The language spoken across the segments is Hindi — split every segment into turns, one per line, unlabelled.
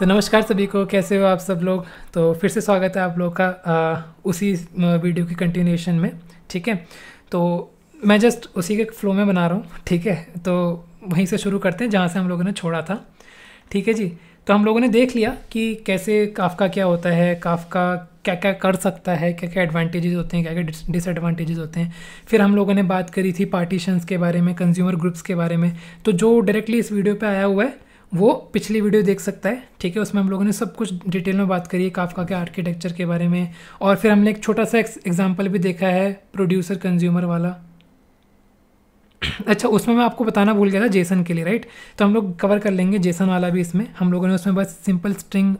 तो नमस्कार सभी को कैसे हो आप सब लोग तो फिर से स्वागत है आप लोग का आ, उसी वीडियो की कंटिन्यूशन में ठीक है तो मैं जस्ट उसी के फ्लो में बना रहा हूँ ठीक है तो वहीं से शुरू करते हैं जहाँ से हम लोगों ने छोड़ा था ठीक है जी तो हम लोगों ने देख लिया कि कैसे काफ का क्या होता है काफ का क्या क्या कर सकता है क्या क्या एडवांटेजेस होते हैं क्या क्या डिसएडवांटेजेस होते हैं फिर हम लोगों ने बात करी थी पार्टीशंस के बारे में कंज्यूमर ग्रुप्स के बारे में तो जो डायरेक्टली इस वीडियो पे आया हुआ है वो पिछली वीडियो देख सकता है ठीक है उसमें हम लोगों ने सब कुछ डिटेल में बात करी है काफका के आर्किटेक्चर के बारे में और फिर हमने एक छोटा सा एग्जाम्पल भी देखा है प्रोड्यूसर कंज्यूमर वाला अच्छा उसमें मैं आपको बताना भूल गया था जेसन के लिए राइट तो हम लोग कवर कर लेंगे जेसन वाला भी इसमें हम लोगों ने उसमें बस सिंपल स्ट्रिंग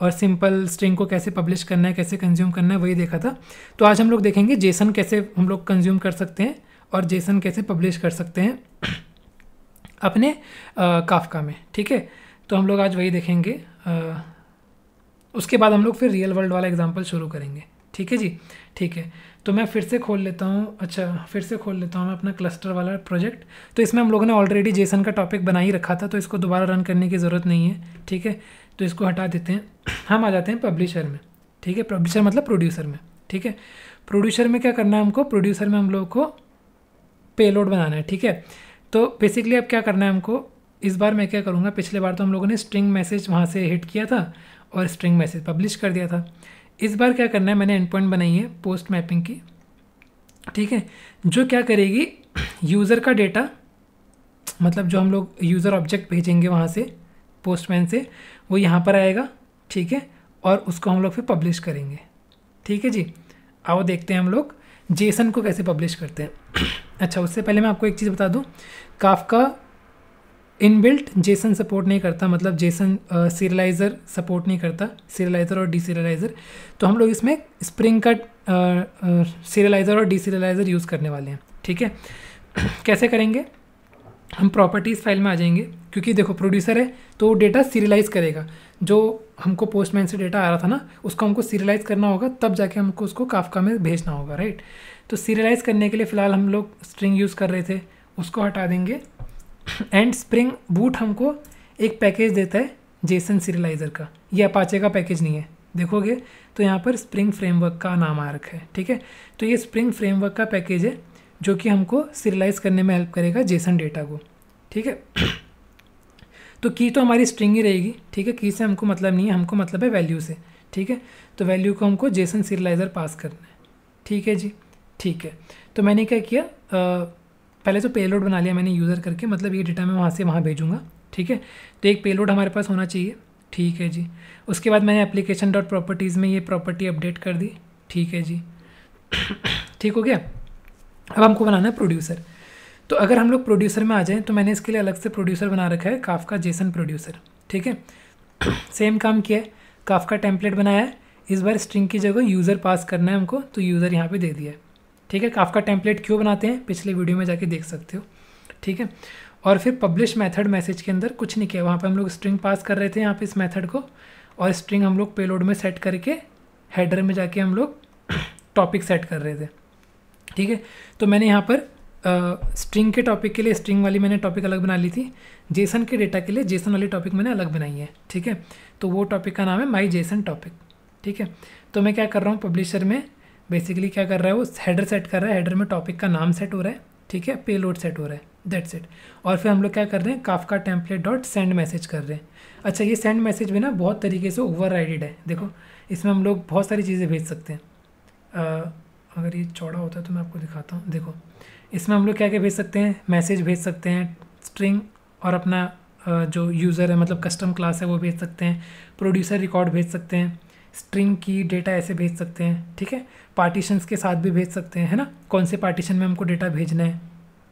और सिंपल स्ट्रिंग को कैसे पब्लिश करना है कैसे कंज्यूम करना है वही देखा था तो आज हम लोग देखेंगे जेसन कैसे हम लोग कंज्यूम कर सकते हैं और जेसन कैसे पब्लिश कर सकते हैं अपने काफका में ठीक है तो हम लोग आज वही देखेंगे आ, उसके बाद हम लोग फिर रियल वर्ल्ड वाला एग्जाम्पल शुरू करेंगे ठीक है जी ठीक है तो मैं फिर से खोल लेता हूँ अच्छा फिर से खोल लेता हूँ मैं अपना क्लस्टर वाला प्रोजेक्ट तो इसमें हम लोगों ने ऑलरेडी जेसन का टॉपिक बना ही रखा था तो इसको दोबारा रन करने की ज़रूरत नहीं है ठीक है तो इसको हटा देते हैं हम आ जाते हैं पब्लिशर में ठीक है पब्लिशर मतलब प्रोड्यूसर में ठीक है प्रोड्यूसर में क्या करना है हमको प्रोड्यूसर में हम लोग को पेलोड बनाना है ठीक है तो बेसिकली अब क्या करना है हमको इस बार मैं क्या करूँगा पिछले बार तो हम लोगों ने स्ट्रिंग मैसेज वहाँ से हिट किया था और स्ट्रिंग मैसेज पब्लिश कर दिया था इस बार क्या करना है मैंने एंड पॉइंट बनाई है पोस्ट मैपिंग की ठीक है जो क्या करेगी यूज़र का डेटा मतलब जो हम लोग यूज़र ऑब्जेक्ट भेजेंगे वहाँ से पोस्टमैन से वो यहाँ पर आएगा ठीक है और उसको हम लोग फिर पब्लिश करेंगे ठीक है जी आओ देखते हैं हम लोग जेसन को कैसे पब्लिश करते हैं अच्छा उससे पहले मैं आपको एक चीज़ बता दूँ काफका इनबिल्ट जेसन सपोर्ट नहीं करता मतलब जेसन सीरियलाइज़र सपोर्ट नहीं करता सीरियलाइज़र और डीसीरियलाइज़र तो हम लोग इसमें स्प्रिंग का सीरियलाइज़र और डीसीरियलाइज़र यूज़ करने वाले हैं ठीक है कैसे करेंगे हम प्रॉपर्टीज़ फाइल में आ जाएंगे क्योंकि देखो प्रोड्यूसर है तो वो डेटा सीरियलाइज़ करेगा जो हमको पोस्टमैन से डेटा आ रहा था ना उसको हमको सीरियलाइज़ करना होगा तब जाके हमको उसको काफका में भेजना होगा राइट तो सीरियलाइज़ करने के लिए फ़िलहाल हम लोग स्ट्रिंग यूज़ कर रहे थे उसको हटा देंगे एंड स्प्रिंग बूट हमको एक पैकेज देता है जेसन सीरियलाइज़र का ये अपाचे का पैकेज नहीं है देखोगे तो यहाँ पर स्प्रिंग फ्रेमवर्क का नाम आ रखा है ठीक है तो ये स्प्रिंग फ्रेमवर्क का पैकेज है जो कि हमको सीरियलाइज़ करने में हेल्प करेगा जेसन डेटा को ठीक है तो की तो हमारी स्ट्रिंग ही रहेगी ठीक है की से हमको मतलब नहीं है हमको मतलब है वैल्यू से ठीक है तो वैल्यू को हमको जेसन सीरियलाइज़र पास करना है ठीक है जी ठीक है तो मैंने क्या किया आ, पहले तो पेलोड बना लिया मैंने यूज़र करके मतलब ये डेटा मैं वहाँ से वहाँ भेजूँगा ठीक है तो एक पेलोड हमारे पास होना चाहिए ठीक है जी उसके बाद मैंने एप्लीकेशन डॉट प्रॉपर्टीज़ में ये प्रॉपर्टी अपडेट कर दी ठीक है जी ठीक हो गया अब हमको बनाना है प्रोड्यूसर तो अगर हम लोग प्रोड्यूसर में आ जाएँ तो मैंने इसके लिए अलग से प्रोड्यूसर बना रखा है काफ का जेसन प्रोड्यूसर ठीक है सेम काम किया है काफ का टेम्पलेट बनाया है इस बार स्ट्रिंग की जगह यूज़र पास करना है हमको तो यूज़र यहाँ पे दे दिया है ठीक है काफ का टेम्पलेट क्यों बनाते हैं पिछले वीडियो में जाके देख सकते हो ठीक है और फिर पब्लिश मैथड मैसेज के अंदर कुछ नहीं किया वहाँ पर हम लोग स्ट्रिंग पास कर रहे थे यहाँ पर इस मैथड को और स्ट्रिंग हम लोग पेलोड में सेट करके हेडर में जाके हम लोग टॉपिक सेट कर रहे थे ठीक है तो मैंने यहाँ पर स्ट्रिंग uh, के टॉपिक के लिए स्ट्रिंग वाली मैंने टॉपिक अलग बना ली थी जेसन के डेटा के लिए जेसन वाली टॉपिक मैंने अलग बनाई है ठीक है तो वो टॉपिक का नाम है माई जेसन टॉपिक ठीक है तो मैं क्या कर रहा हूँ पब्लिशर में बेसिकली क्या कर रहा है वो हेडर सेट कर रहा है हेडर में टॉपिक का नाम सेट हो रहा है ठीक है पे लोड सेट हो रहा है दैट सेट और फिर हम लोग क्या कर रहे हैं काफ का टेम्पलेट डॉट सेंड मैसेज कर रहे हैं अच्छा ये सेंड मैसेज भी ना बहुत तरीके से ओवर है देखो इसमें हम लोग बहुत सारी चीज़ें भेज सकते हैं अगर ये चौड़ा होता है तो मैं आपको दिखाता हूँ देखो इसमें हम लोग क्या क्या भेज सकते हैं मैसेज भेज सकते हैं स्ट्रिंग और अपना जो यूज़र है मतलब कस्टम क्लास है वो भेज सकते हैं प्रोड्यूसर रिकॉर्ड भेज सकते हैं स्ट्रिंग की डेटा ऐसे भेज सकते हैं ठीक है पार्टीशंस के साथ भी भेज सकते हैं है ना कौन से पार्टीशन में हमको डेटा भेजना है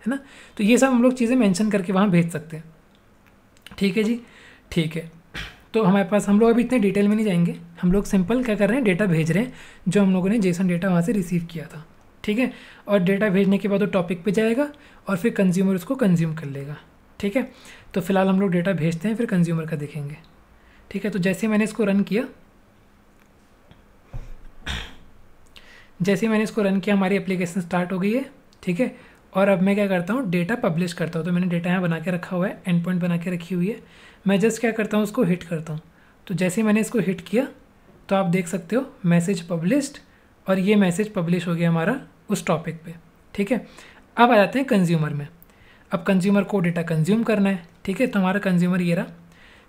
है ना तो ये सब हम लोग चीज़ें मेंशन करके वहाँ भेज सकते हैं ठीक है जी ठीक है तो हमारे पास हम लोग अभी इतने डिटेल में नहीं जाएंगे हम लोग सिंपल क्या कर रहे हैं डेटा भेज रहे हैं जो हम लोगों ने जेसन डेटा वहाँ से रिसीव किया था ठीक है और डेटा भेजने के बाद वो टॉपिक पे जाएगा और फिर कंज्यूमर उसको कंज्यूम कर लेगा ठीक है तो फिलहाल हम लोग डेटा भेजते हैं फिर कंज्यूमर का देखेंगे ठीक है तो जैसे मैंने इसको रन किया जैसे मैंने इसको रन किया हमारी एप्लीकेशन स्टार्ट हो गई है ठीक है और अब मैं क्या करता हूँ डेटा पब्लिश करता हूँ तो मैंने डेटा यहाँ बना के रखा हुआ है एंड पॉइंट बना के रखी हुई है मैं जस्ट क्या करता हूँ उसको हिट करता हूँ तो जैसे मैंने इसको हिट किया तो आप देख सकते हो मैसेज पब्लिश्ड और ये मैसेज पब्लिश हो गया हमारा उस टॉपिक पे ठीक है अब आ जाते हैं कंज्यूमर में अब कंज्यूमर को डेटा कंज्यूम करना है ठीक है तो हमारा कंज्यूमर ये रहा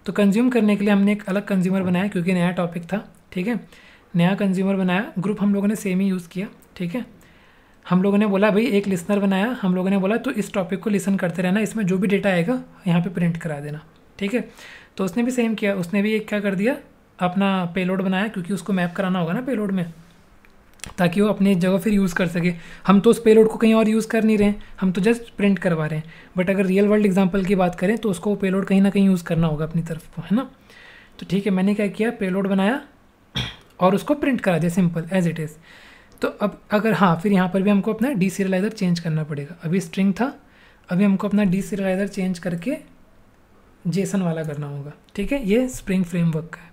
तो कंज्यूम करने के लिए हमने एक अलग कंज्यूमर बनाया क्योंकि नया टॉपिक था ठीक है नया कंज्यूमर बनाया ग्रुप हम लोगों ने सेम ही यूज़ किया ठीक है हम लोगों ने बोला भाई एक लिसनर बनाया हम लोगों ने बोला तो इस टॉपिक को लिसन करते रहना इसमें जो भी डेटा आएगा यहाँ पे प्रिंट करा देना ठीक है तो उसने भी सेम किया उसने भी एक क्या कर दिया अपना पेलोड बनाया क्योंकि उसको मैप कराना होगा ना पेलोड में ताकि वो अपनी जगह फिर यूज़ कर सके हम तो उस पेलोड को कहीं और यूज़ कर नहीं रहे हम तो जस्ट प्रिंट करवा रहे हैं बट अगर रियल वर्ल्ड एग्जाम्पल की बात करें तो उसको पेलोड कहीं ना कहीं यूज़ करना होगा अपनी तरफ को है ना तो ठीक है मैंने क्या किया पेलोड बनाया और उसको प्रिंट करा दिया सिंपल एज इट इज़ तो अब अगर हाँ फिर यहाँ पर भी हमको अपना डी सीरियलाइज़र चेंज करना पड़ेगा अभी स्ट्रिंग था अभी हमको अपना डी सीरियलाइज़र चेंज करके जेसन वाला करना होगा ठीक है ये स्प्रिंग फ्रेमवर्क का है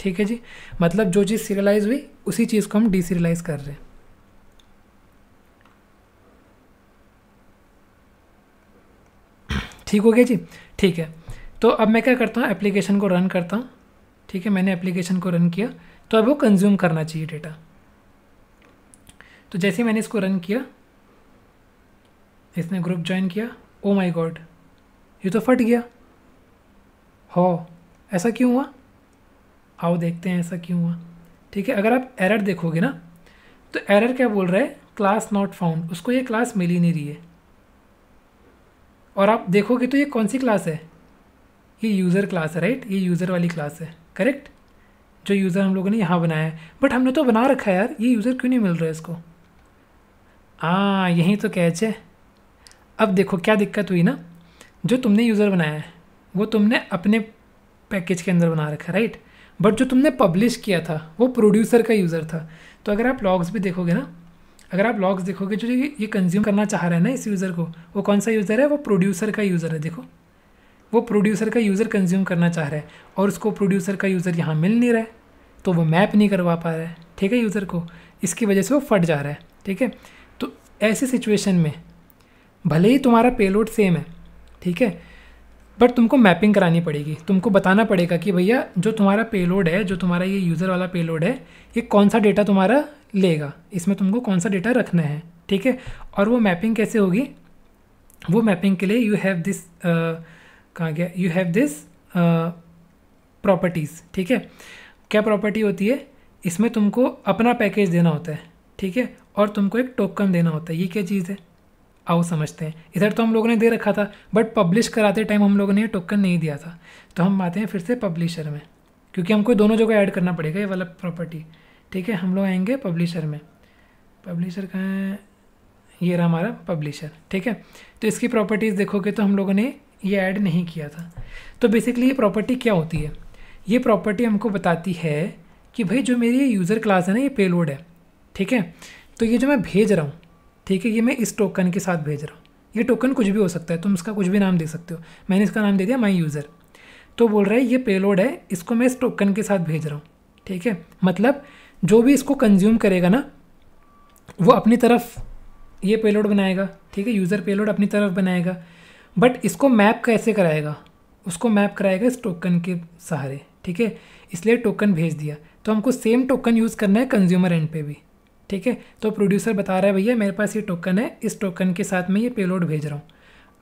ठीक है जी मतलब जो चीज़ सीरियलाइज हुई उसी चीज़ को हम डीसीरियलाइज कर रहे हैं ठीक हो गया जी ठीक है तो अब मैं क्या करता हूँ एप्लीकेशन को रन करता हूँ ठीक है मैंने एप्लीकेशन को रन किया तो अब वो कंज्यूम करना चाहिए डेटा तो जैसे मैंने इसको रन किया इसने ग्रुप ज्वाइन किया ओ माय गॉड ये तो फट गया हो हाँ, ऐसा क्यों हुआ आओ देखते हैं ऐसा क्यों हुआ ठीक है अगर आप एरर देखोगे ना तो एरर क्या बोल रहा है क्लास नॉट फाउंड उसको ये क्लास मिल ही नहीं रही है और आप देखोगे तो ये कौन सी क्लास है ये यूज़र क्लास है राइट ये यूज़र वाली क्लास है करेक्ट जो यूज़र हम लोगों ने यहाँ बनाया है बट हमने तो बना रखा है यार ये यूज़र क्यों नहीं मिल रहा है इसको हाँ यहीं तो कैच है अब देखो क्या दिक्कत हुई ना जो तुमने यूज़र बनाया है वो तुमने अपने पैकेज के अंदर बना रखा है राइट बट जो तुमने पब्लिश किया था वो प्रोड्यूसर का यूज़र था तो अगर आप लॉग्स भी देखोगे ना अगर आप लॉग्स देखोगे जो ये कंज्यूम करना चाह रहे हैं ना इस यूज़र को वो कौन सा यूज़र है वो प्रोड्यूसर का यूज़र है देखो वो प्रोड्यूसर का यूज़र कंज्यूम करना चाह रहा है और उसको प्रोड्यूसर का यूज़र यहाँ मिल नहीं रहा है तो वो मैप नहीं करवा पा रहा है ठीक है यूज़र को इसकी वजह से वो फट जा रहा है ठीक है तो ऐसी सिचुएशन में भले ही तुम्हारा पेलोड सेम है ठीक है बट तुमको मैपिंग करानी पड़ेगी तुमको बताना पड़ेगा कि भैया जो तुम्हारा पेलोड है जो तुम्हारा ये यूज़र वाला पेलोड है ये कौन सा डेटा तुम्हारा लेगा इसमें तुमको कौन सा डेटा रखना है ठीक है और वो मैपिंग कैसे होगी वो मैपिंग के लिए यू हैव दिस कहाँ गया यू हैव दिस प्रॉपर्टीज़ ठीक है क्या प्रॉपर्टी होती है इसमें तुमको अपना पैकेज देना होता है ठीक है और तुमको एक टोकन देना होता है ये क्या चीज़ है आओ समझते हैं इधर तो हम लोगों ने दे रखा था बट पब्लिश कराते टाइम हम लोगों ने ये टोकन नहीं दिया था तो हम आते हैं फिर से पब्लिशर में क्योंकि हमको दोनों जगह ऐड करना पड़ेगा ये वाला प्रॉपर्टी ठीक है हम लोग आएंगे पब्लिशर में पब्लिशर कहाँ है ये रहा हमारा पब्लिशर ठीक है तो इसकी प्रॉपर्टीज़ देखोगे तो हम लोगों ने ये ऐड नहीं किया था तो बेसिकली ये प्रॉपर्टी क्या होती है ये प्रॉपर्टी हमको बताती है कि भाई जो मेरी यूज़र क्लास है ना ये पेलोड है ठीक है तो ये जो मैं भेज रहा हूँ ठीक है ये मैं इस टोकन के साथ भेज रहा हूँ ये टोकन कुछ भी हो सकता है तुम इसका कुछ भी नाम दे सकते हो मैंने इसका नाम दे दिया माई यूज़र तो बोल रहा है ये पेलोड है इसको मैं इस टोकन के साथ भेज रहा हूँ ठीक है मतलब जो भी इसको कंज्यूम करेगा ना वो अपनी तरफ ये पेलोड बनाएगा ठीक है यूज़र पेलोड अपनी तरफ बनाएगा बट इसको मैप कैसे कराएगा उसको मैप कराएगा इस टोकन के सहारे ठीक है इसलिए टोकन भेज दिया तो हमको सेम टोकन यूज़ करना है कंज्यूमर एंड पे भी ठीक है तो प्रोड्यूसर बता रहा है भैया मेरे पास ये टोकन है इस टोकन के साथ मैं ये पेलोड भेज रहा हूँ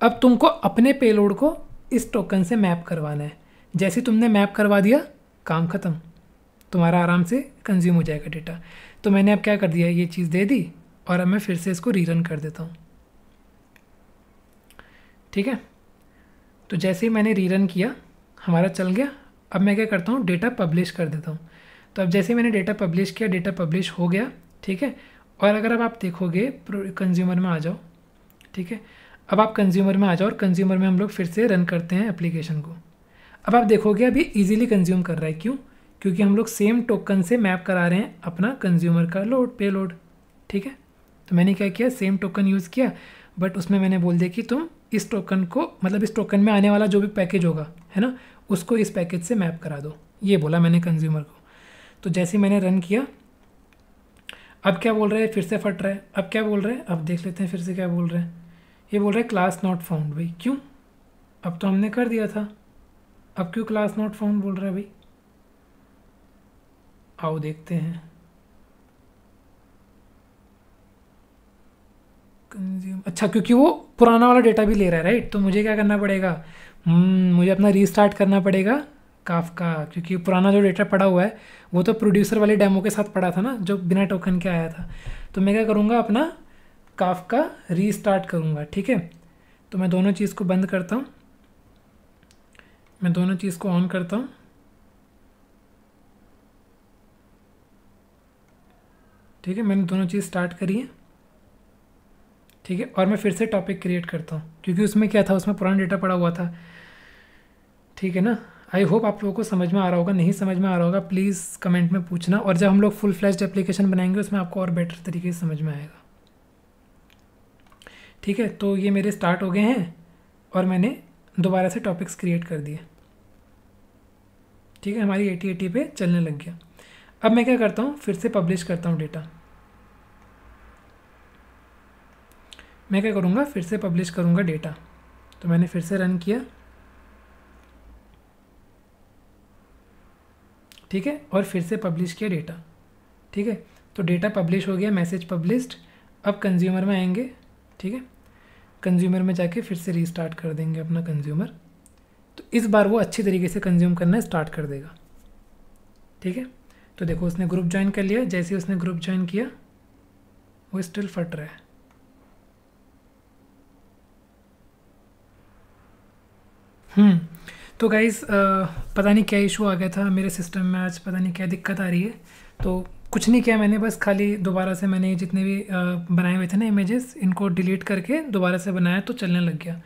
अब तुमको अपने पेलोड को इस टोकन से मैप करवाना है जैसे तुमने मैप करवा दिया काम ख़त्म तुम्हारा आराम से कंज्यूम हो जाएगा डेटा तो मैंने अब क्या कर दिया ये चीज़ दे दी और अब मैं फिर से इसको रीरन कर देता हूँ ठीक है तो जैसे ही मैंने रीरन किया हमारा चल गया अब मैं क्या करता हूँ डेटा पब्लिश कर देता हूँ तो अब जैसे मैंने डेटा पब्लिश किया डेटा पब्लिश हो गया ठीक है और अगर अब आप देखोगे कंज्यूमर में आ जाओ ठीक है अब आप कंज्यूमर में आ जाओ और कंज्यूमर में हम लोग फिर से रन करते हैं एप्लीकेशन को अब आप देखोगे अभी इजीली कंज्यूम कर रहा है क्यों क्योंकि हम लोग सेम टोकन से मैप करा रहे हैं अपना कंज्यूमर का लोड पे लोड ठीक है तो मैंने क्या किया सेम टोकन यूज़ किया बट उसमें मैंने बोल दिया कि तुम इस टोकन को मतलब इस टोकन में आने वाला जो भी पैकेज होगा है ना उसको इस पैकेज से मैप करा दो ये बोला मैंने कंज्यूमर को तो जैसे मैंने रन किया अब क्या बोल रहे हैं फिर से फट रहा है अब क्या बोल रहे हैं अब देख लेते हैं फिर से क्या बोल रहे हैं ये बोल रहे हैं क्लास नॉट फाउंड भाई क्यों अब तो हमने कर दिया था अब क्यों क्लास नॉट फाउंड बोल रहा है भाई आओ देखते हैं कंज्यूम अच्छा क्योंकि वो पुराना वाला डेटा भी ले रहा है राइट तो मुझे क्या करना पड़ेगा हम्म, मुझे अपना रीस्टार्ट करना पड़ेगा काफ का क्योंकि पुराना जो डेटा पड़ा हुआ है वो तो प्रोड्यूसर वाले डेमो के साथ पड़ा था ना जो बिना टोकन के आया था तो मैं क्या करूँगा अपना काफ का रीस्टार्ट करूँगा ठीक है तो मैं दोनों चीज़ को बंद करता हूँ मैं दोनों चीज़ को ऑन करता हूँ ठीक है मैंने दोनों चीज़ स्टार्ट करी है ठीक है और मैं फिर से टॉपिक क्रिएट करता हूँ क्योंकि उसमें क्या था उसमें पुराना डेटा पड़ा हुआ था ठीक है ना आई होप आप लोगों को समझ में आ रहा होगा नहीं समझ में आ रहा होगा प्लीज़ कमेंट में पूछना और जब हम लोग फुल फ्लैश एप्लीकेशन बनाएंगे उसमें आपको और बेटर तरीके से समझ में आएगा ठीक है तो ये मेरे स्टार्ट हो गए हैं और मैंने दोबारा से टॉपिक्स क्रिएट कर दिए ठीक है हमारी एटी एटी पे चलने लग गया अब मैं क्या करता हूँ फिर से पब्लिश करता हूँ डेटा मैं क्या करूँगा फिर से पब्लिश करूँगा डेटा तो मैंने फिर से रन किया ठीक है और फिर से पब्लिश किया डेटा ठीक है तो डेटा पब्लिश हो गया मैसेज पब्लिश्ड अब कंज्यूमर में आएंगे ठीक है कंज्यूमर में जाके फिर से रीस्टार्ट कर देंगे अपना कंज्यूमर तो इस बार वो अच्छी तरीके से कंज्यूम करना स्टार्ट कर देगा ठीक है तो देखो उसने ग्रुप ज्वाइन कर लिया जैसे उसने ग्रुप ज्वाइन किया वो स्टिल फट रहा है हम्म तो गाइज़ पता नहीं क्या इशू आ गया था मेरे सिस्टम में आज पता नहीं क्या दिक्कत आ रही है तो कुछ नहीं किया मैंने बस खाली दोबारा से मैंने जितने भी बनाए हुए थे ना इमेजेस इनको डिलीट करके दोबारा से बनाया तो चलने लग गया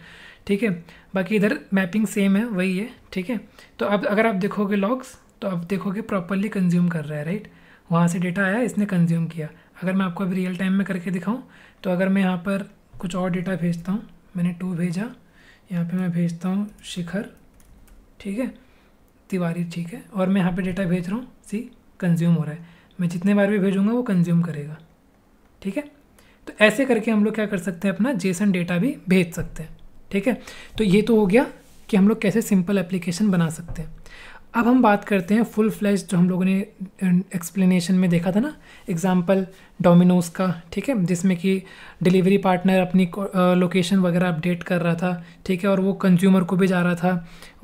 ठीक है बाकी इधर मैपिंग सेम है वही है ठीक है तो अब अगर आप देखोगे लॉग्स तो आप देखोगे प्रॉपरली कंज्यूम कर रहा है राइट वहाँ से डेटा आया इसने कंज्यूम किया अगर मैं आपको अभी रियल टाइम में करके दिखाऊँ तो अगर मैं यहाँ पर कुछ और डेटा भेजता हूँ मैंने टू भेजा यहाँ पे मैं भेजता हूँ शिखर ठीक है तिवारी ठीक है और मैं यहाँ पे डेटा भेज रहा हूँ सी कंज्यूम हो रहा है मैं जितने बार भी भेजूँगा वो कंज्यूम करेगा ठीक है तो ऐसे करके हम लोग क्या कर सकते हैं अपना जेसन डेटा भी भेज सकते हैं ठीक है तो ये तो हो गया कि हम लोग कैसे सिंपल एप्लीकेशन बना सकते हैं अब हम बात करते हैं फुल फ्लैश जो हम लोगों ने एक्सप्लेनेशन में देखा था ना एग्जाम्पल डोमिनोज़ का ठीक है जिसमें कि डिलीवरी पार्टनर अपनी लोकेशन वगैरह अपडेट कर रहा था ठीक है और वो कंज्यूमर को भी जा रहा था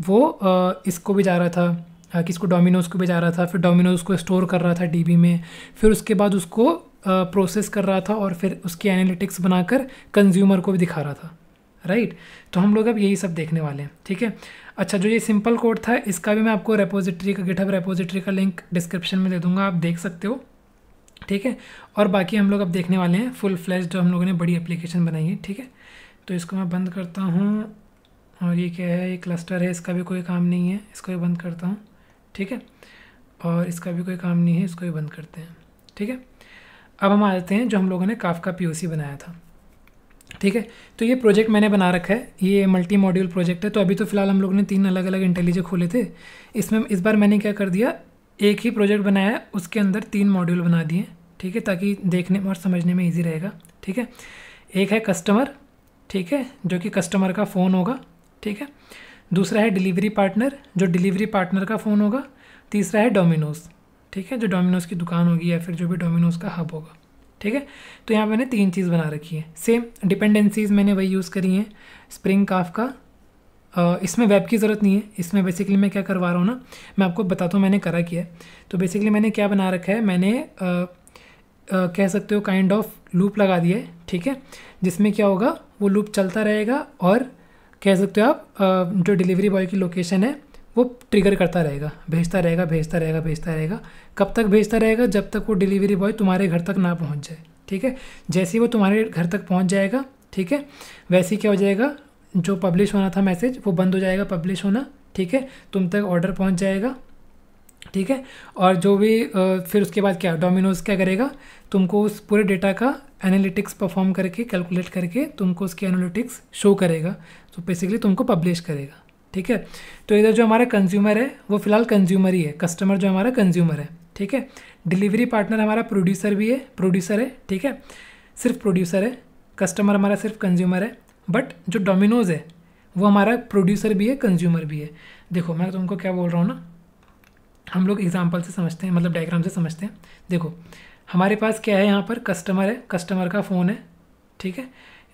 वो आ, इसको भी जा रहा था कि इसको डोमिनोज़ को भी जा रहा था फिर डोमिनोज़ को स्टोर कर रहा था डीबी में फिर उसके बाद उसको प्रोसेस कर रहा था और फिर उसकी एनालिटिक्स बनाकर कंज्यूमर को भी दिखा रहा था राइट तो हम लोग अब यही सब देखने वाले हैं ठीक है अच्छा जो ये सिंपल कोड था इसका भी मैं आपको रेपोजिटरी का गिटअप रेपोजिटरी का लिंक डिस्क्रिप्शन में दे दूंगा आप देख सकते हो ठीक है और बाकी हम लोग अब देखने वाले हैं फुल फ्लैश जो हम लोगों ने बड़ी एप्लीकेशन बनाई है ठीक है तो इसको मैं बंद करता हूँ और ये क्या है ये क्लस्टर है इसका भी कोई काम नहीं है इसको भी बंद करता हूँ ठीक है और इसका भी कोई काम नहीं है इसको भी बंद करते हैं ठीक है अब हम आ जाते हैं जो हम लोगों ने काफ का पी बनाया था ठीक है तो ये प्रोजेक्ट मैंने बना रखा है ये मल्टी मॉड्यूल प्रोजेक्ट है तो अभी तो फिलहाल हम लोग ने तीन अलग अलग इंटेलिजेंट खोले थे इसमें इस बार मैंने क्या कर दिया एक ही प्रोजेक्ट बनाया उसके अंदर तीन मॉड्यूल बना दिए ठीक है ताकि देखने में और समझने में ईजी रहेगा ठीक है एक है कस्टमर ठीक है जो कि कस्टमर का फ़ोन होगा ठीक है दूसरा है डिलीवरी पार्टनर जो डिलीवरी पार्टनर का फ़ोन होगा तीसरा है डोमिनोज़ ठीक है जो डोमिनोज़ की दुकान होगी या फिर जो भी डोमिनोज़ का हब होगा ठीक है तो यहाँ मैंने तीन चीज़ बना रखी है सेम डिपेंडेंसीज़ मैंने वही यूज़ करी हैं स्प्रिंग काफ का इसमें वेब की ज़रूरत नहीं है इसमें बेसिकली मैं क्या करवा रहा हूँ ना मैं आपको बताता हूँ मैंने करा किया है तो बेसिकली मैंने क्या बना रखा है मैंने आ, आ, कह सकते हो काइंड ऑफ लूप लगा दिया है ठीक है जिसमें क्या होगा वो लूप चलता रहेगा और कह सकते हो आप जो डिलीवरी बॉय की लोकेशन है वो ट्रिगर करता रहेगा भेजता रहेगा भेजता रहेगा भेजता रहेगा कब तक भेजता रहेगा जब तक वो डिलीवरी बॉय तुम्हारे घर तक ना पहुँच जाए ठीक है जैसे ही वो तुम्हारे घर तक पहुँच जाएगा ठीक है वैसे ही क्या हो जाएगा जो पब्लिश होना था मैसेज वो बंद हो जाएगा पब्लिश होना ठीक है तुम तक ऑर्डर पहुँच जाएगा ठीक है और जो भी फिर उसके बाद क्या डोमिनोज क्या करेगा तुमको उस पूरे डेटा का एनालिटिक्स परफॉर्म करके कैलकुलेट करके तुमको उसकी एनालिटिक्स शो करेगा तो बेसिकली तुमको पब्लिश करेगा ठीक है तो इधर जो हमारा कंज्यूमर है वो फिलहाल कंज्यूमर ही है कस्टमर जो हमारा कंज्यूमर है ठीक है डिलीवरी पार्टनर हमारा प्रोड्यूसर भी है प्रोड्यूसर है ठीक है सिर्फ प्रोड्यूसर है कस्टमर हमारा सिर्फ कंज्यूमर है बट जो डोमिनोज है वो हमारा प्रोड्यूसर भी है कंज्यूमर भी है देखो मैं तुमको क्या बोल रहा हूँ ना हम लोग एग्जाम्पल से समझते हैं मतलब डायग्राम से समझते हैं देखो हमारे पास क्या है यहाँ पर कस्टमर है कस्टमर का फ़ोन है ठीक है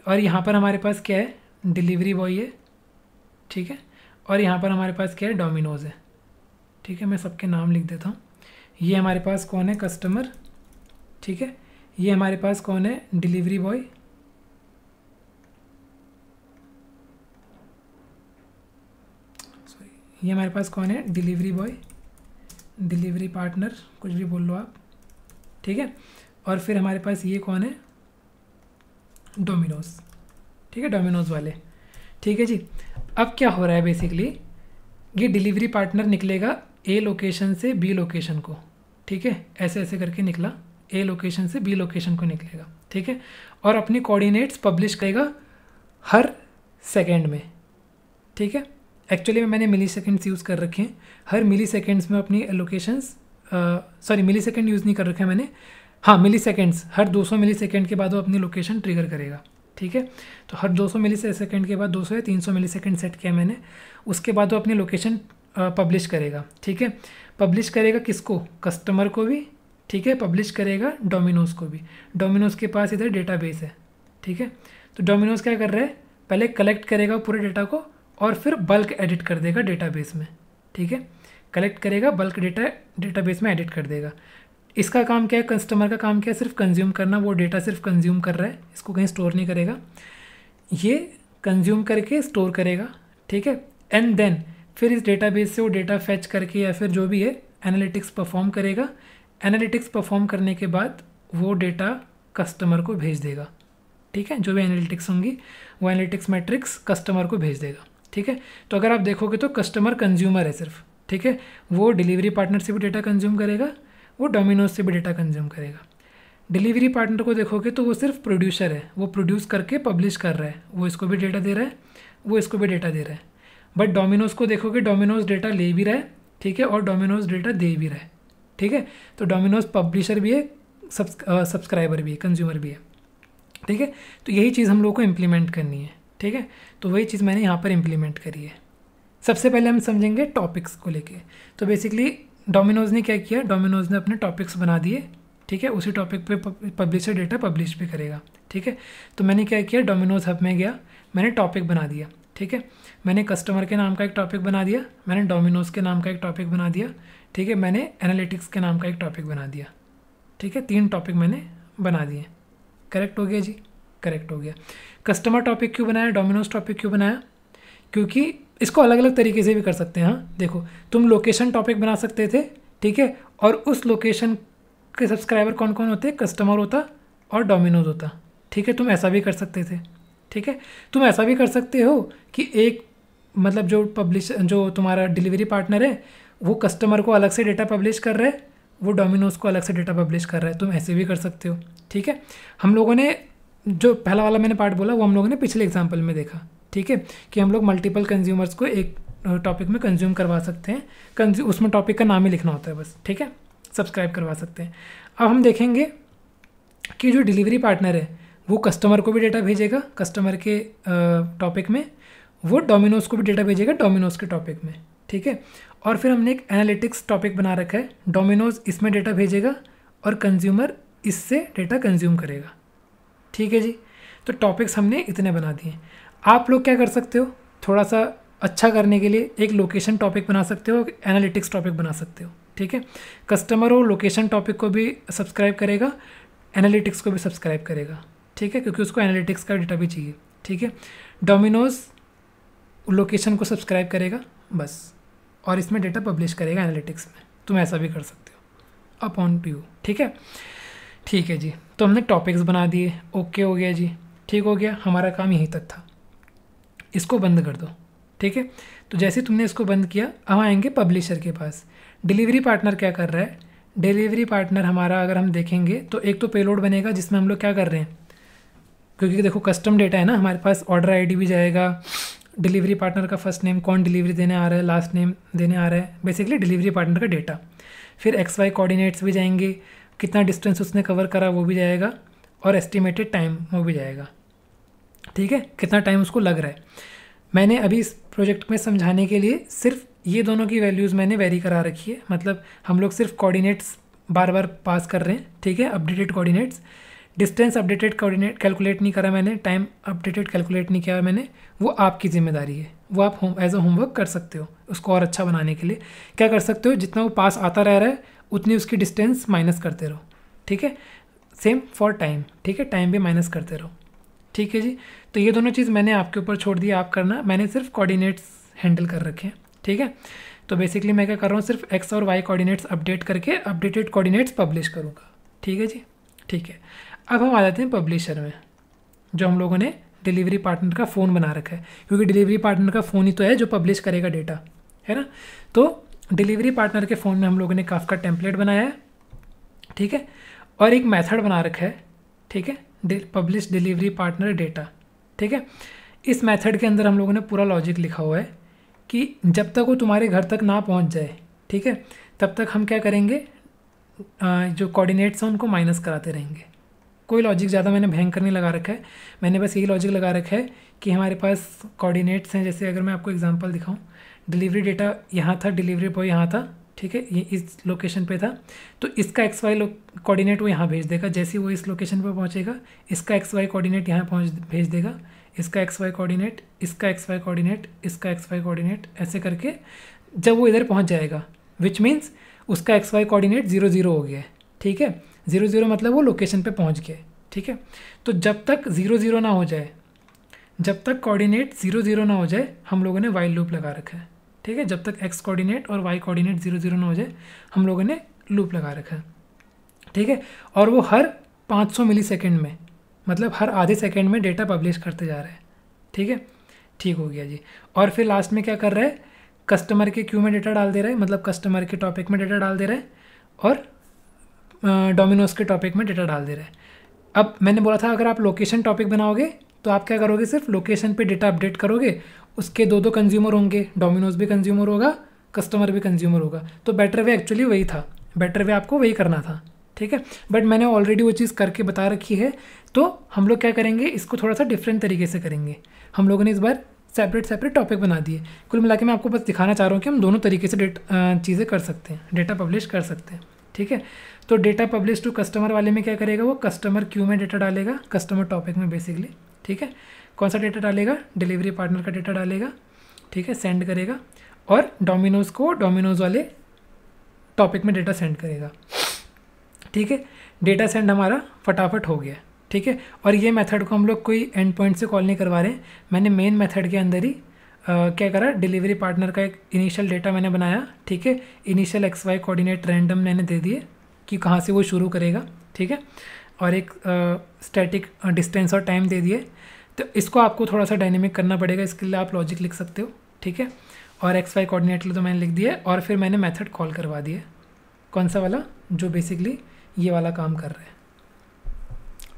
और यहाँ पर हमारे पास क्या है डिलीवरी बॉय है ठीक है और यहाँ पर हमारे पास क्या है डोमिनोज़ है ठीक है मैं सबके नाम लिख देता हूँ ये हमारे पास कौन है कस्टमर ठीक है ये हमारे पास कौन है डिलीवरी बॉय सॉरी ये हमारे पास कौन है डिलीवरी बॉय डिलीवरी पार्टनर कुछ भी बोल लो आप ठीक है और फिर हमारे पास ये कौन है डोमिनोज ठीक है डोमिनोज वाले ठीक है जी अब क्या हो रहा है बेसिकली ये डिलीवरी पार्टनर निकलेगा ए लोकेशन से बी लोकेशन को ठीक है ऐसे ऐसे करके निकला ए लोकेशन से बी लोकेशन को निकलेगा ठीक है और अपनी कोऑर्डिनेट्स पब्लिश करेगा हर सेकेंड में ठीक है एक्चुअली में मैंने मिली सेकेंड्स यूज़ कर रखे हैं हर मिली सेकेंड्स में अपनी locations sorry millisecond use नहीं कर रखे मैंने हाँ मिली सेकेंड्स हर 200 मिली सेकेंड के बाद वो अपनी लोकेशन ट्रिगर करेगा ठीक है तो हर 200 मिली सेकेंड के बाद 200 या 300 मिली सेकेंड सेट किया मैंने उसके बाद वो अपनी लोकेशन पब्लिश करेगा ठीक है पब्लिश करेगा किसको कस्टमर को भी ठीक है पब्लिश करेगा डोमिनोज को भी डोमिनोज के पास इधर बेस है ठीक है तो डोमिनोज क्या कर रहा है पहले कलेक्ट करेगा पूरे डेटा को और फिर बल्क एडिट कर देगा डेटाबेस में ठीक है कलेक्ट करेगा बल्क डेटा डेटाबेस में एडिट कर देगा इसका काम क्या है कस्टमर का काम क्या है सिर्फ कंज्यूम करना वो डेटा सिर्फ कंज्यूम कर रहा है इसको कहीं स्टोर नहीं करेगा ये कंज्यूम करके स्टोर करेगा ठीक है एंड देन फिर इस डेटा से वो डेटा फैच करके या फिर जो भी है एनालिटिक्स परफॉर्म करेगा एनालिटिक्स परफॉर्म करने के बाद वो डेटा कस्टमर को भेज देगा ठीक है जो भी एनालिटिक्स होंगी वो एनालिटिक्स मैट्रिक्स कस्टमर को भेज देगा ठीक है तो अगर आप देखोगे तो कस्टमर कंज्यूमर है सिर्फ ठीक है वो डिलीवरी पार्टनर से भी डेटा कंज्यूम करेगा वो डोमिनोज से भी डेटा कंज्यूम करेगा डिलीवरी पार्टनर को देखोगे तो वो सिर्फ प्रोड्यूसर है वो प्रोड्यूस करके पब्लिश कर रहा है वो इसको भी डेटा दे रहा है वो इसको भी डेटा दे रहा है बट डोमिनोज को देखोगे डोमिनोज डेटा ले भी रहा है ठीक है और डोमिनोज डेटा दे भी रहा है ठीक है तो डोमिनोज पब्लिशर भी है सब्सक्राइबर भी है कंज्यूमर भी है ठीक है तो यही चीज़ हम लोग को इम्प्लीमेंट करनी है ठीक है तो वही चीज़ मैंने यहाँ पर इम्प्लीमेंट करी है सबसे पहले हम समझेंगे टॉपिक्स को लेके तो बेसिकली डोमिनोज ने क्या किया डोमिनोज ने अपने टॉपिक्स बना दिए ठीक है उसी टॉपिक पे पब्लिशर डेटा पब्लिश भी करेगा ठीक है तो मैंने क्या किया डोमिनोज हब में गया मैंने टॉपिक बना दिया ठीक है मैंने कस्टमर के नाम का एक टॉपिक बना दिया मैंने डोमिनोज के नाम का एक टॉपिक बना दिया ठीक है मैंने एनालिटिक्स के नाम का एक टॉपिक बना दिया ठीक है तीन टॉपिक मैंने बना दिए करेक्ट हो गया जी करेक्ट हो गया कस्टमर टॉपिक क्यों बनाया डोमिनोज टॉपिक क्यों बनाया क्योंकि इसको अलग अलग तरीके से भी कर सकते हैं हाँ देखो तुम लोकेशन टॉपिक बना सकते थे ठीक है और उस लोकेशन के सब्सक्राइबर कौन कौन होते कस्टमर होता और डोमिनोज होता ठीक है तुम ऐसा भी कर सकते थे ठीक है तुम ऐसा भी कर सकते हो कि एक मतलब जो पब्लिश जो तुम्हारा डिलीवरी पार्टनर है वो कस्टमर को अलग से डेटा पब्लिश कर रहा है वो डोमिनोज को अलग से डेटा पब्लिश कर रहा है तुम ऐसे भी कर सकते हो ठीक है हम लोगों ने जो पहला वाला मैंने पार्ट बोला वो हम लोगों ने पिछले एग्जाम्पल में देखा ठीक है कि हम लोग मल्टीपल कंज्यूमर्स को एक टॉपिक में कंज्यूम करवा सकते हैं कंज्यू उसमें टॉपिक का नाम ही लिखना होता है बस ठीक है सब्सक्राइब करवा सकते हैं अब हम देखेंगे कि जो डिलीवरी पार्टनर है वो कस्टमर को भी डेटा भेजेगा कस्टमर के टॉपिक में वो डोमिनोज को भी डेटा भेजेगा डोमिनोज के टॉपिक में ठीक है और फिर हमने एक एनालिटिक्स टॉपिक बना रखा है डोमिनोज इसमें डेटा भेजेगा और कंज्यूमर इससे डेटा कंज्यूम करेगा ठीक है जी तो टॉपिक्स हमने इतने बना दिए आप लोग क्या कर सकते हो थोड़ा सा अच्छा करने के लिए एक लोकेशन टॉपिक बना सकते हो एनालिटिक्स टॉपिक बना सकते हो ठीक है कस्टमर वो लोकेशन टॉपिक को भी सब्सक्राइब करेगा एनालिटिक्स को भी सब्सक्राइब करेगा ठीक है क्योंकि उसको एनालिटिक्स का डेटा भी चाहिए ठीक है डोमिनोज लोकेशन को सब्सक्राइब करेगा बस और इसमें डेटा पब्लिश करेगा एनालिटिक्स में तुम ऐसा भी कर सकते हो अपॉन टू यू ठीक है ठीक है जी तो हमने टॉपिक्स बना दिए ओके हो गया जी ठीक हो गया हमारा काम यहीं तक था इसको बंद कर दो ठीक है तो जैसे तुमने इसको बंद किया अब आएंगे पब्लिशर के पास डिलीवरी पार्टनर क्या कर रहा है डिलीवरी पार्टनर हमारा अगर हम देखेंगे तो एक तो पेलोड बनेगा जिसमें हम लोग क्या कर रहे हैं क्योंकि देखो कस्टम डेटा है ना हमारे पास ऑर्डर आईडी भी जाएगा डिलीवरी पार्टनर का फर्स्ट नेम कौन डिलीवरी देने आ रहा है लास्ट नेम देने आ रहा है बेसिकली डिलीवरी पार्टनर का डेटा फिर एक्स वाई कोऑर्डिनेट्स भी जाएंगे कितना डिस्टेंस उसने कवर करा वो भी जाएगा और एस्टिमेटेड टाइम वो भी जाएगा ठीक है कितना टाइम उसको लग रहा है मैंने अभी इस प्रोजेक्ट में समझाने के लिए सिर्फ ये दोनों की वैल्यूज़ मैंने वेरी करा रखी है मतलब हम लोग सिर्फ कोऑर्डिनेट्स बार बार पास कर रहे हैं ठीक है updated coordinates distance updated coordinate calculate नहीं करा मैंने टाइम अपडेटेड कैलकुलेट नहीं किया मैंने वो आपकी जिम्मेदारी है वो आप होम एज अ होमवर्क कर सकते हो उसको और अच्छा बनाने के लिए क्या कर सकते हो जितना वो पास आता रह रहा है उतनी उसकी डिस्टेंस माइनस करते रहो ठीक है सेम फॉर टाइम ठीक है टाइम भी माइनस करते रहो ठीक है जी तो ये दोनों चीज़ मैंने आपके ऊपर छोड़ दिया आप करना मैंने सिर्फ कोऑर्डिनेट्स हैंडल कर रखे हैं ठीक है तो बेसिकली मैं क्या कर रहा हूँ सिर्फ एक्स और वाई कोऑर्डिनेट्स अपडेट करके अपडेटेड कोऑर्डिनेट्स पब्लिश करूँगा ठीक है जी ठीक है अब हम आ जाते हैं पब्लिशर में जो हम लोगों ने डिलीवरी पार्टनर का फ़ोन बना रखा है क्योंकि डिलीवरी पार्टनर का फ़ोन ही तो है जो पब्लिश करेगा डेटा है ना तो डिलीवरी पार्टनर के फ़ोन में हम लोगों ने काफ का टेम्पलेट बनाया है ठीक है और एक मैथड बना रखा है ठीक है पब्लिश डिलीवरी पार्टनर डेटा ठीक है इस मेथड के अंदर हम लोगों ने पूरा लॉजिक लिखा हुआ है कि जब तक वो तुम्हारे घर तक ना पहुंच जाए ठीक है तब तक हम क्या करेंगे जो कोऑर्डिनेट्स हैं उनको माइनस कराते रहेंगे कोई लॉजिक ज़्यादा मैंने भयंकर नहीं लगा रखा है मैंने बस यही लॉजिक लगा रखा है कि हमारे पास कोऑर्डिनेट्स हैं जैसे अगर मैं आपको एग्जांपल दिखाऊं डिलीवरी डेटा यहाँ था डिलीवरी बॉय यहाँ था ठीक है ये इस लोकेशन पे था तो इसका एक्स वाई कोऑर्डिनेट वो यहाँ भेज देगा जैसे वो इस लोकेशन पर पहुँचेगा इसका एक्स वाई कोऑर्डिनेट यहाँ पहुँच भेज देगा इसका एक्स वाई कोऑर्डिनेट इसका एक्स वाई कोऑर्डिनेट इसका एक्स वाई कोऑर्डिनेट ऐसे करके जब वो इधर पहुँच जाएगा विच मीन्स उसका x y coordinate zero zero हो गया है ठीक है ज़ीरो ज़ीरो मतलब वो लोकेशन पर पहुँच गया ठीक है तो जब तक ज़ीरो ज़ीरो ना हो जाए जब तक कोऑर्डिनेट ज़ीरो ज़ीरो ना हो जाए हम लोगों ने वाइल्ड लूप लगा रखा है ठीक है जब तक एक्स कोऑर्डिनेट और वाई कोऑर्डिनेट जीरो जीरो ना हो जाए हम लोगों ने लूप लगा रखा है ठीक है और वो हर 500 मिलीसेकंड में मतलब हर आधे सेकंड में डेटा पब्लिश करते जा रहे हैं ठीक है ठीक हो गया जी और फिर लास्ट में क्या कर रहे हैं कस्टमर के क्यू में डेटा डाल दे रहे हैं मतलब कस्टमर के टॉपिक में डेटा डाल दे रहे हैं और डोमिनोज के टॉपिक में डेटा डाल दे रहे हैं अब मैंने बोला था अगर आप लोकेशन टॉपिक बनाओगे तो आप क्या करोगे सिर्फ लोकेशन पे डेटा अपडेट करोगे उसके दो दो कंज्यूमर होंगे डोमिनोज भी कंज्यूमर होगा कस्टमर भी कंज्यूमर होगा तो बेटर वे एक्चुअली वही था बेटर वे आपको वही करना था ठीक है बट मैंने ऑलरेडी वो चीज़ करके बता रखी है तो हम लोग क्या करेंगे इसको थोड़ा सा डिफरेंट तरीके से करेंगे हम लोगों ने इस बार सेपरेट सेपरेट टॉपिक बना दिए कुल मिला के मैं आपको बस दिखाना चाह रहा हूँ कि हम दोनों तरीके से डेट चीज़ें कर सकते हैं डेटा पब्लिश कर सकते हैं ठीक है तो डेटा पब्लिश टू कस्टमर वाले में क्या करेगा वो कस्टमर क्यू में डेटा डालेगा कस्टमर टॉपिक में बेसिकली ठीक है कौन सा डेटा डालेगा डिलीवरी पार्टनर का डेटा डालेगा ठीक है सेंड करेगा और डोमिनोज़ को डोमिनोज़ वाले टॉपिक में डेटा सेंड करेगा ठीक है डेटा सेंड हमारा फटाफट हो गया ठीक है और ये मेथड को हम लोग कोई एंड पॉइंट से कॉल नहीं करवा रहे मैंने मेन मेथड के अंदर ही आ, क्या करा डिलीवरी पार्टनर का एक इनिशियल डेटा मैंने बनाया ठीक है initial x y coordinate random मैंने दे दिए कि कहाँ से वो शुरू करेगा ठीक है और एक स्टैटिक डिस्टेंस और टाइम दे दिए तो इसको आपको थोड़ा सा डायनेमिक करना पड़ेगा इसके लिए आप लॉजिक लिख सकते हो ठीक है और एक्स वाई कोऑर्डिनेट तो मैंने लिख दिया और फिर मैंने मेथड कॉल करवा दिया कौन सा वाला जो बेसिकली ये वाला काम कर रहा है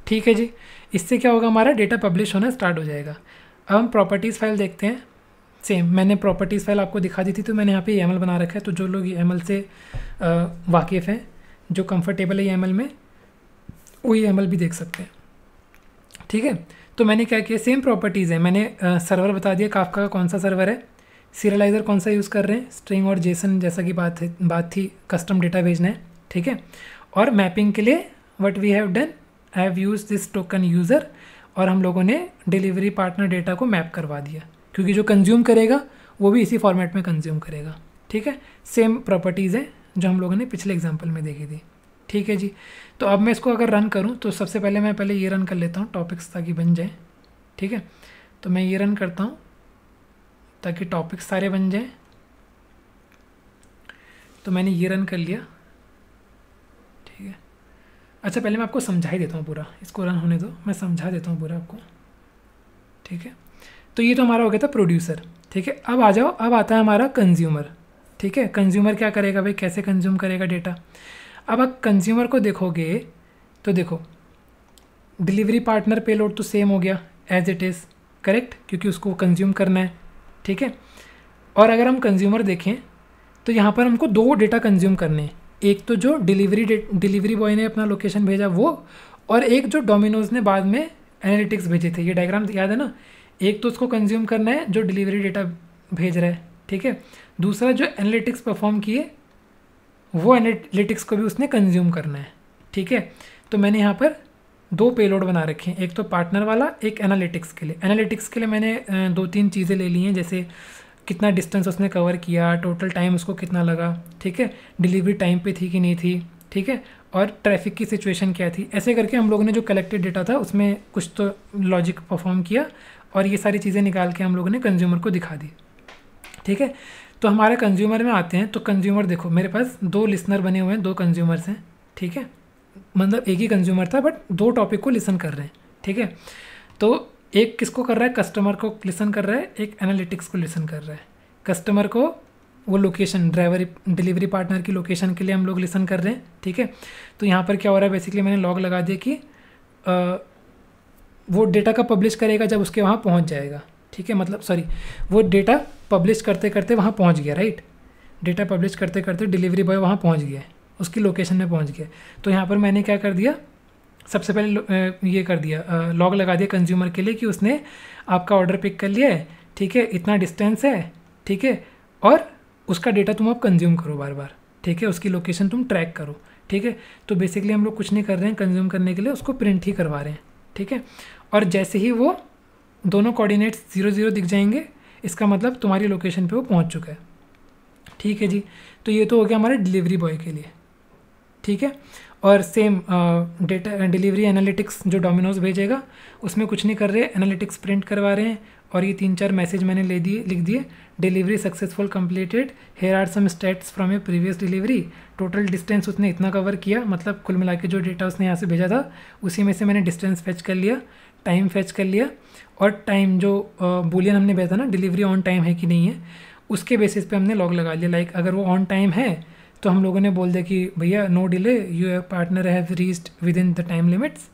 ठीक है जी इससे क्या होगा हमारा डेटा पब्लिश होना स्टार्ट हो जाएगा अब हम प्रॉपर्टीज़ फाइल देखते हैं सेम मैंने प्रॉपर्टीज़ फाइल आपको दिखा दी थी तो मैंने यहाँ पे एम बना रखा है तो जो लोग एम से वाकिफ़ हैं जो कंफर्टेबल है एम में वो ई एम भी देख सकते हैं ठीक है तो मैंने क्या किया सेम प्रॉपर्टीज़ है मैंने सर्वर बता दिया काफका का कौन सा सर्वर है सीरियलाइज़र कौन सा यूज़ कर रहे हैं स्ट्रिंग और जेसन जैसा कि बात है बात थी कस्टम डेटा भेजना है ठीक है और मैपिंग के लिए what we have done I have use this token user और हम लोगों ने डिलीवरी पार्टनर डेटा को मैप करवा दिया क्योंकि जो कंज्यूम करेगा वो भी इसी फॉर्मेट में कंज्यूम करेगा ठीक है सेम प्रॉपर्टीज़ है जो हम लोगों ने पिछले एग्जाम्पल में देखी थी ठीक है जी तो अब मैं इसको अगर रन करूँ तो सबसे पहले मैं पहले ये रन कर लेता हूँ टॉपिक्स ताकि बन जाए ठीक है तो मैं ये रन करता हूँ ताकि टॉपिक्स सारे बन जाए तो मैंने ये रन कर लिया ठीक है अच्छा पहले मैं आपको समझा ही देता हूँ पूरा इसको रन होने दो मैं समझा देता हूँ पूरा आपको ठीक है तो ये तो हमारा हो गया था प्रोड्यूसर ठीक है अब आ जाओ अब आता है हमारा कंज्यूमर ठीक है कंज्यूमर क्या करेगा भाई कैसे कंज्यूम करेगा डेटा अब आप कंज्यूमर को देखोगे तो देखो डिलीवरी पार्टनर पे लोड तो सेम हो गया एज इट इज़ करेक्ट क्योंकि उसको कंज्यूम करना है ठीक है और अगर हम कंज्यूमर देखें तो यहाँ पर हमको दो डेटा कंज्यूम करने हैं एक तो जो डिलीवरी डिलीवरी बॉय ने अपना लोकेशन भेजा वो और एक जो डोमिनोज़ ने बाद में एनालिटिक्स भेजे थे ये डायग्राम याद है ना एक तो उसको कंज्यूम करना है जो डिलीवरी डेटा भेज रहा है ठीक है दूसरा जो एनालिटिक्स परफॉर्म किए वो एनालिटिक्स को भी उसने कंज्यूम करना है ठीक है तो मैंने यहाँ पर दो पेलोड बना रखे हैं एक तो पार्टनर वाला एक एनालिटिक्स के लिए एनालिटिक्स के लिए मैंने दो तीन चीज़ें ले ली हैं जैसे कितना डिस्टेंस उसने कवर किया टोटल टाइम उसको कितना लगा ठीक है डिलीवरी टाइम पे थी कि नहीं थी ठीक है और ट्रैफिक की सिचुएशन क्या थी ऐसे करके हम लोगों ने जो कलेक्टेड डेटा था उसमें कुछ तो लॉजिक परफॉर्म किया और ये सारी चीज़ें निकाल के हम लोगों ने कंज्यूमर को दिखा दी ठीक है तो हमारे कंज्यूमर में आते हैं तो कंज्यूमर देखो मेरे पास दो लिसनर बने हुए हैं दो कंज्यूमर्स हैं ठीक है मतलब एक ही कंज्यूमर था बट दो टॉपिक को लिसन कर रहे हैं ठीक है तो एक किसको कर रहा है कस्टमर को लिसन कर रहा है एक एनालिटिक्स को लिसन कर रहा है कस्टमर को वो लोकेशन ड्राइवर डिलीवरी पार्टनर की लोकेशन के लिए हम लोग लिसन कर रहे हैं ठीक है तो यहाँ पर क्या हो रहा है बेसिकली मैंने लॉग लगा दिया कि आ, वो डेटा का पब्लिश करेगा जब उसके वहाँ पहुँच जाएगा ठीक है मतलब सॉरी वो डेटा पब्लिश करते करते वहाँ पहुँच गया राइट डेटा पब्लिश करते करते डिलीवरी बॉय वहाँ पहुँच गया उसकी लोकेशन में पहुँच गया तो यहाँ पर मैंने क्या कर दिया सबसे पहले ये कर दिया लॉग लगा दिया कंज्यूमर के लिए कि उसने आपका ऑर्डर पिक कर लिया है ठीक है इतना डिस्टेंस है ठीक है और उसका डेटा तुम आप कंज्यूम करो बार बार ठीक है उसकी लोकेशन तुम ट्रैक करो ठीक है तो बेसिकली हम लोग कुछ नहीं कर रहे हैं कंज्यूम करने के लिए उसको प्रिंट ही करवा रहे हैं ठीक है और जैसे ही वो दोनों कोऑर्डिनेट्स ज़ीरो ज़ीरो दिख जाएंगे इसका मतलब तुम्हारी लोकेशन पे वो पहुंच चुका है ठीक है जी तो ये तो हो गया हमारे डिलीवरी बॉय के लिए ठीक है और सेम डेटा डिलीवरी एनालिटिक्स जो डोमिनोज भेजेगा उसमें कुछ नहीं कर रहे एनालिटिक्स प्रिंट करवा रहे हैं और ये तीन चार मैसेज मैंने ले दिए लिख दिए delivery successful completed here are some stats from a previous delivery total distance उसने इतना कवर किया मतलब कुल मिला के जो डेटा उसने यहाँ से भेजा था उसी में से मैंने डिस्टेंस फेच कर लिया टाइम फेच कर लिया और टाइम जो बुलियन हमने भेजा ना डिलीवरी ऑन टाइम है कि नहीं है उसके बेसिस पे हमने लॉग लगा लिया लाइक अगर वो ऑन टाइम है तो हम लोगों ने बोल दिया कि भैया no delay you partner have reached within the time limits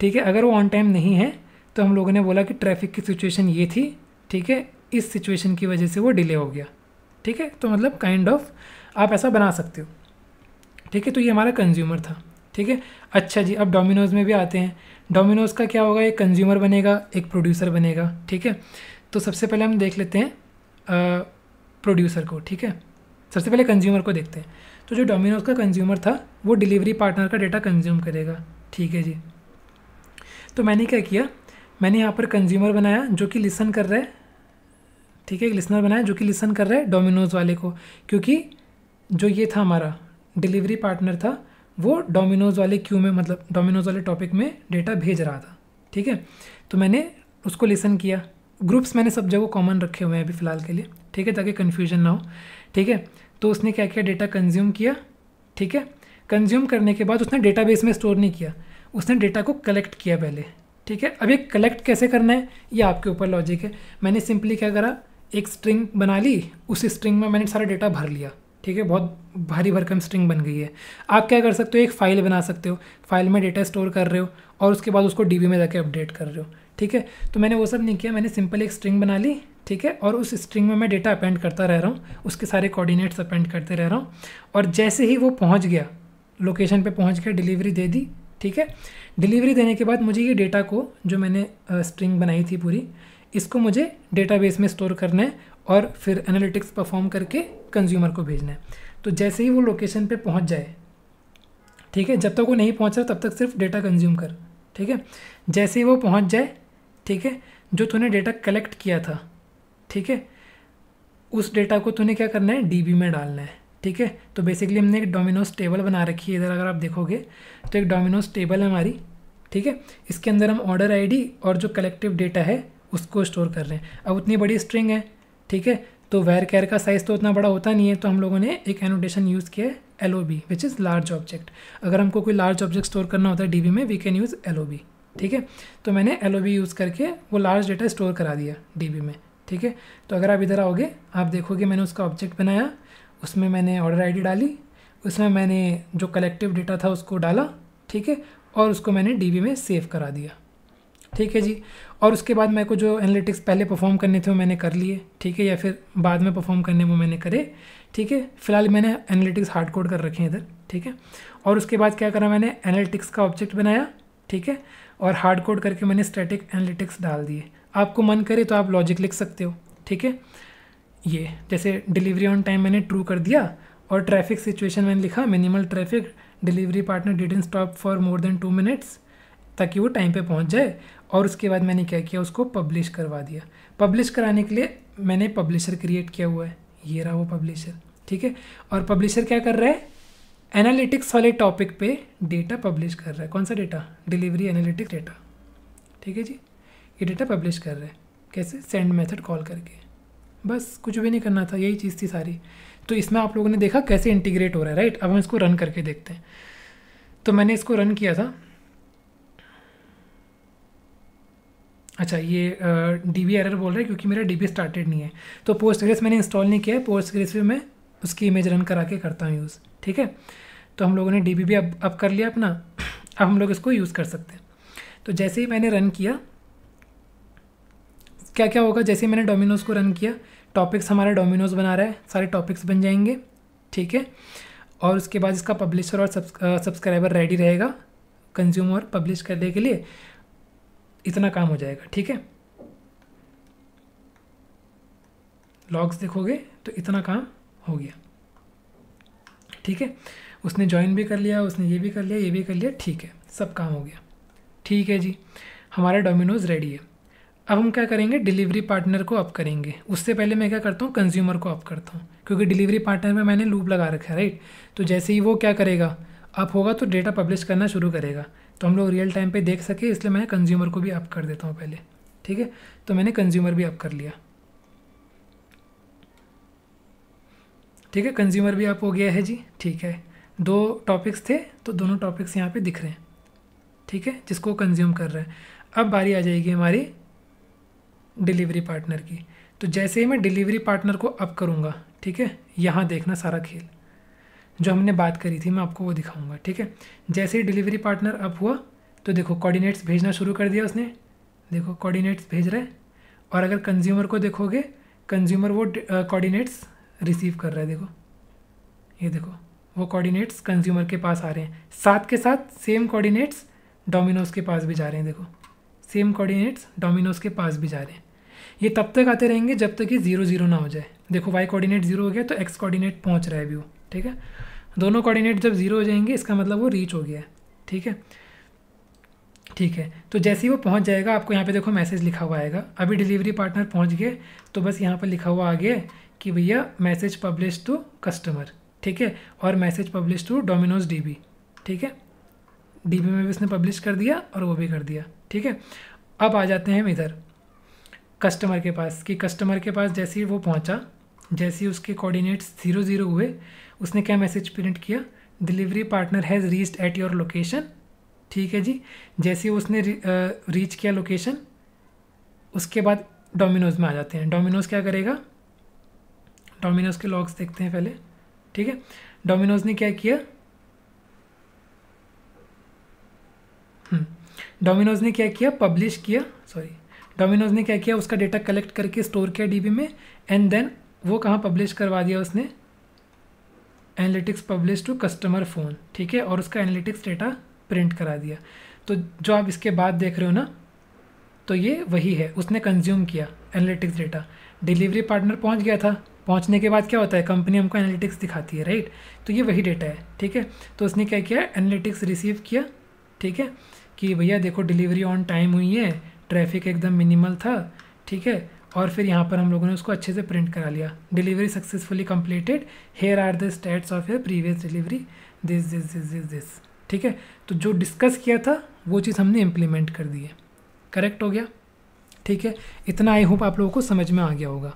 ठीक है अगर वो ऑन टाइम नहीं है तो हम लोगों ने बोला कि ट्रैफिक की सिचुएशन ये थी ठीक है इस सिचुएशन की वजह से वो डिले हो गया ठीक है तो मतलब काइंड kind ऑफ of, आप ऐसा बना सकते हो ठीक है तो ये हमारा कंज्यूमर था ठीक है अच्छा जी अब डोमिनोज़ में भी आते हैं डोमिनोज़ का क्या होगा एक कंज्यूमर बनेगा एक प्रोड्यूसर बनेगा ठीक है तो सबसे पहले हम देख लेते हैं प्रोड्यूसर को ठीक है सबसे पहले कंज्यूमर को देखते हैं तो जो डोमिनोज का कंज्यूमर था वो डिलीवरी पार्टनर का डेटा कंज्यूम करेगा ठीक है जी तो मैंने क्या किया मैंने यहाँ पर कंज्यूमर बनाया जो कि लिसन कर रहा है ठीक है एक लिसनर बनाया जो कि लिसन कर रहा है डोमिनोज़ वाले को क्योंकि जो ये था हमारा डिलीवरी पार्टनर था वो डोमिनोज़ वाले क्यू में मतलब डोमिनोज़ वाले टॉपिक में डेटा भेज रहा था ठीक है तो मैंने उसको लिसन किया ग्रुप्स मैंने सब जगह कॉमन रखे हुए हैं अभी फ़िलहाल के लिए ठीक है ताकि कन्फ्यूजन ना हो ठीक है तो उसने क्या किया डेटा कंज्यूम किया ठीक है कंज्यूम करने के बाद उसने डेटा में स्टोर नहीं किया उसने डेटा को कलेक्ट किया पहले ठीक है अब ये कलेक्ट कैसे करना है ये आपके ऊपर लॉजिक है मैंने सिंपली क्या करा एक स्ट्रिंग बना ली उस स्ट्रिंग में मैंने सारा डेटा भर लिया ठीक है बहुत भारी भरकम स्ट्रिंग बन गई है आप क्या कर सकते हो एक फ़ाइल बना सकते हो फाइल में डेटा स्टोर कर रहे हो और उसके बाद उसको डी में जाके अपडेट कर रहे हो ठीक है तो मैंने वो सब नहीं किया मैंने सिंपल एक स्ट्रिंग बना ली ठीक है और उस स्ट्रिंग में मैं डेटा अपेंड करता रह रहा हूँ उसके सारे कोऑर्डिनेट्स अपेंड करते रह रहा हूँ और जैसे ही वो पहुँच गया लोकेशन पे पहुँच गया डिलीवरी दे दी ठीक है डिलीवरी देने के बाद मुझे ये डेटा को जो मैंने स्ट्रिंग बनाई थी पूरी इसको मुझे डेटाबेस में स्टोर करना है और फिर एनालिटिक्स परफॉर्म करके कंज्यूमर को भेजना है तो जैसे ही वो लोकेशन पे पहुंच जाए ठीक है जब तक वो नहीं पहुंच रहा तब तक सिर्फ डेटा कंज्यूम कर ठीक है जैसे ही वो पहुंच जाए ठीक है जो तूने डेटा कलेक्ट किया था ठीक है उस डेटा को तूने क्या करना है डीबी में डालना है ठीक है तो बेसिकली हमने एक डोमिनोज टेबल बना रखी है इधर अगर आप देखोगे तो एक डोमिनोज टेबल है हमारी ठीक है इसके अंदर हम ऑर्डर आईडी और जो कलेक्टिव डेटा है उसको स्टोर कर रहे हैं अब उतनी बड़ी स्ट्रिंग है ठीक है तो वेयर केयर का साइज़ तो उतना बड़ा होता नहीं है तो हम लोगों ने एक एनोटेशन यूज़ किया है L O B which is large object अगर हमको कोई लार्ज ऑब्जेक्ट स्टोर करना होता है डी बी में we can use L O B ठीक है तो मैंने एल ओ बी यूज़ करके वो लार्ज डेटा स्टोर करा दिया डी बी में ठीक है तो अगर आप इधर आओगे आप देखोगे मैंने उसका ऑब्जेक्ट बनाया उसमें मैंने ऑर्डर आई डी डाली उसमें मैंने जो कलेक्टिव डेटा था उसको डाला ठीक है और उसको मैंने डी बी में सेव करा दिया ठीक है जी और उसके बाद मेरे को जो एनालिटिक्स पहले परफॉर्म करने थे वो मैंने कर लिए ठीक है या फिर बाद में परफॉर्म करने वो मैंने करे ठीक है फिलहाल मैंने एनालिटिक्स हार्ड कोड कर रखे हैं इधर ठीक है और उसके बाद क्या करा मैंने एनालिटिक्स का ऑब्जेक्ट बनाया ठीक है और हार्ड कोड करके मैंने स्टैटिक एनालिटिक्स डाल दिए आपको मन करे तो आप लॉजिक लिख सकते हो ठीक है ये जैसे डिलीवरी ऑन टाइम मैंने ट्रू कर दिया और ट्रैफिक सिचुएशन मैंने लिखा minimal traffic delivery partner didn't stop for more than two minutes ताकि वो टाइम पे पहुंच जाए और उसके बाद मैंने क्या किया उसको पब्लिश करवा दिया पब्लिश कराने के लिए मैंने पब्लिशर क्रिएट किया हुआ है ये रहा वो पब्लिशर ठीक है और पब्लिशर क्या कर रहा है एनालिटिक्स वाले टॉपिक पे डेटा पब्लिश कर रहा है कौन सा डेटा डिलीवरी एनालिटिक्स डेटा ठीक है जी ये डेटा पब्लिश कर रहा है कैसे सेंड मेथड कॉल करके बस कुछ भी नहीं करना था यही चीज़ थी सारी तो इसमें आप लोगों ने देखा कैसे इंटीग्रेट हो रहा है राइट अब हम इसको रन करके देखते हैं तो मैंने इसको रन किया था अच्छा ये डी बी एरर बोल रहे हैं क्योंकि मेरा डी बी स्टार्टेड नहीं है तो पोस्ट ग्रेस मैंने इंस्टॉल नहीं किया है पोस्ट ग्रेस भी मैं उसकी इमेज रन करा के करता हूँ यूज़ ठीक है तो हम लोगों ने डी बी भी अब अप कर लिया अपना अब हम लोग इसको यूज़ कर सकते हैं तो जैसे ही मैंने रन किया क्या क्या होगा जैसे ही मैंने डोमिनोज़ को रन किया टॉपिक्स हमारा डोमिनोज़ बना रहा है सारे टॉपिक्स बन जाएंगे ठीक है और उसके बाद इसका पब्लिशर और सब्सक्राइबर रेडी रहेगा कंज्यूम और पब्लिश करने के लिए इतना काम हो जाएगा ठीक है लॉग्स देखोगे तो इतना काम हो गया ठीक है उसने ज्वाइन भी कर लिया उसने ये भी कर लिया ये भी कर लिया ठीक है सब काम हो गया ठीक है जी हमारा डोमिनोज़ रेडी है अब हम क्या करेंगे डिलीवरी पार्टनर को अप करेंगे उससे पहले मैं क्या करता हूँ कंज्यूमर को अप करता हूँ क्योंकि डिलीवरी पार्टनर में मैंने लूप लगा रखा है राइट तो जैसे ही वो क्या करेगा अप होगा तो डेटा पब्लिश करना शुरू करेगा तो हम लोग रियल टाइम पे देख सके इसलिए मैं कंज्यूमर को भी अप कर देता हूँ पहले ठीक है तो मैंने कंज्यूमर भी अप कर लिया ठीक है कंज्यूमर भी अप हो गया है जी ठीक है दो टॉपिक्स थे तो दोनों टॉपिक्स यहाँ पे दिख रहे हैं ठीक है जिसको कंज्यूम कर रहे हैं अब बारी आ जाएगी हमारी डिलीवरी पार्टनर की तो जैसे ही मैं डिलीवरी पार्टनर को अप करूँगा ठीक है यहाँ देखना सारा खेल जो हमने बात करी थी मैं आपको वो दिखाऊंगा ठीक है जैसे ही डिलीवरी पार्टनर अप हुआ तो देखो कोऑर्डिनेट्स भेजना शुरू कर दिया उसने देखो कोऑर्डिनेट्स भेज रहे और अगर कंज्यूमर को देखोगे कंज्यूमर वो कोऑर्डिनेट्स रिसीव कर रहा है देखो ये देखो वो कोऑर्डिनेट्स कंज्यूमर के पास आ रहे हैं साथ के साथ सेम कोऑर्डिनेट्स डोमिनोज़ के पास भी जा रहे हैं देखो सेम कोऑर्डिनेट्स डोमिनोज़ के पास भी जा रहे हैं ये तब तक आते रहेंगे जब तक ये जीरो जीरो ना हो जाए देखो वाई कोऑर्डिनेट जीरो हो गया तो एक्स कोऑर्डिनेट पहुंच रहा है भी वो ठीक है दोनों कोऑर्डिनेट जब ज़ीरो हो जाएंगे इसका मतलब वो रीच हो गया ठीक है ठीक है तो जैसे ही वो पहुंच जाएगा आपको यहाँ पे देखो मैसेज लिखा हुआ आएगा अभी डिलीवरी पार्टनर पहुंच गए तो बस यहाँ पर लिखा हुआ आ गया कि भैया मैसेज पब्लिश टू कस्टमर ठीक है और message publish to Domino's DB ठीक है डीबी में भी उसने पब्लिश कर दिया और वो भी कर दिया ठीक है अब आ जाते हैं हम इधर कस्टमर के पास कि कस्टमर के पास जैसे ही वो पहुँचा जैसे ही उसके कोऑर्डिनेट्स ज़ीरो ज़ीरो हुए उसने क्या मैसेज प्रिंट किया delivery partner has reached at your location ठीक है जी जैसे उसने रीच किया लोकेशन उसके बाद डोमिनोज में आ जाते हैं डोमिनोज क्या करेगा डोमिनोज के लॉग्स देखते हैं पहले ठीक है डोमिनोज ने क्या किया डोमिनोज हम्म। ने क्या किया पब्लिश किया सॉरी डोमिनोज ने क्या किया उसका डेटा कलेक्ट करके स्टोर किया डीबी में एंड देन वो कहाँ पब्लिश करवा दिया उसने analytics publish to customer phone ठीक है और उसका एनालिटिक्स डेटा प्रिंट करा दिया तो जो आप इसके बाद देख रहे हो ना तो ये वही है उसने कंज्यूम किया एनालिटिक्स डेटा डिलीवरी पार्टनर पहुंच गया था पहुंचने के बाद क्या होता है कंपनी हमको एनालिटिक्स दिखाती है राइट तो ये वही डेटा है ठीक है तो उसने क्या किया एनालिटिक्स रिसीव किया ठीक है कि भैया देखो डिलीवरी ऑन टाइम हुई है ट्रैफिक एकदम मिनिमल था ठीक है और फिर यहाँ पर हम लोगों ने उसको अच्छे से प्रिंट करा लिया delivery successfully completed here are the stats of your previous delivery this this this this this ठीक है तो जो डिस्कस किया था वो चीज़ हमने इम्प्लीमेंट कर दी है करेक्ट हो गया ठीक है इतना आई होप आप लोगों को समझ में आ गया होगा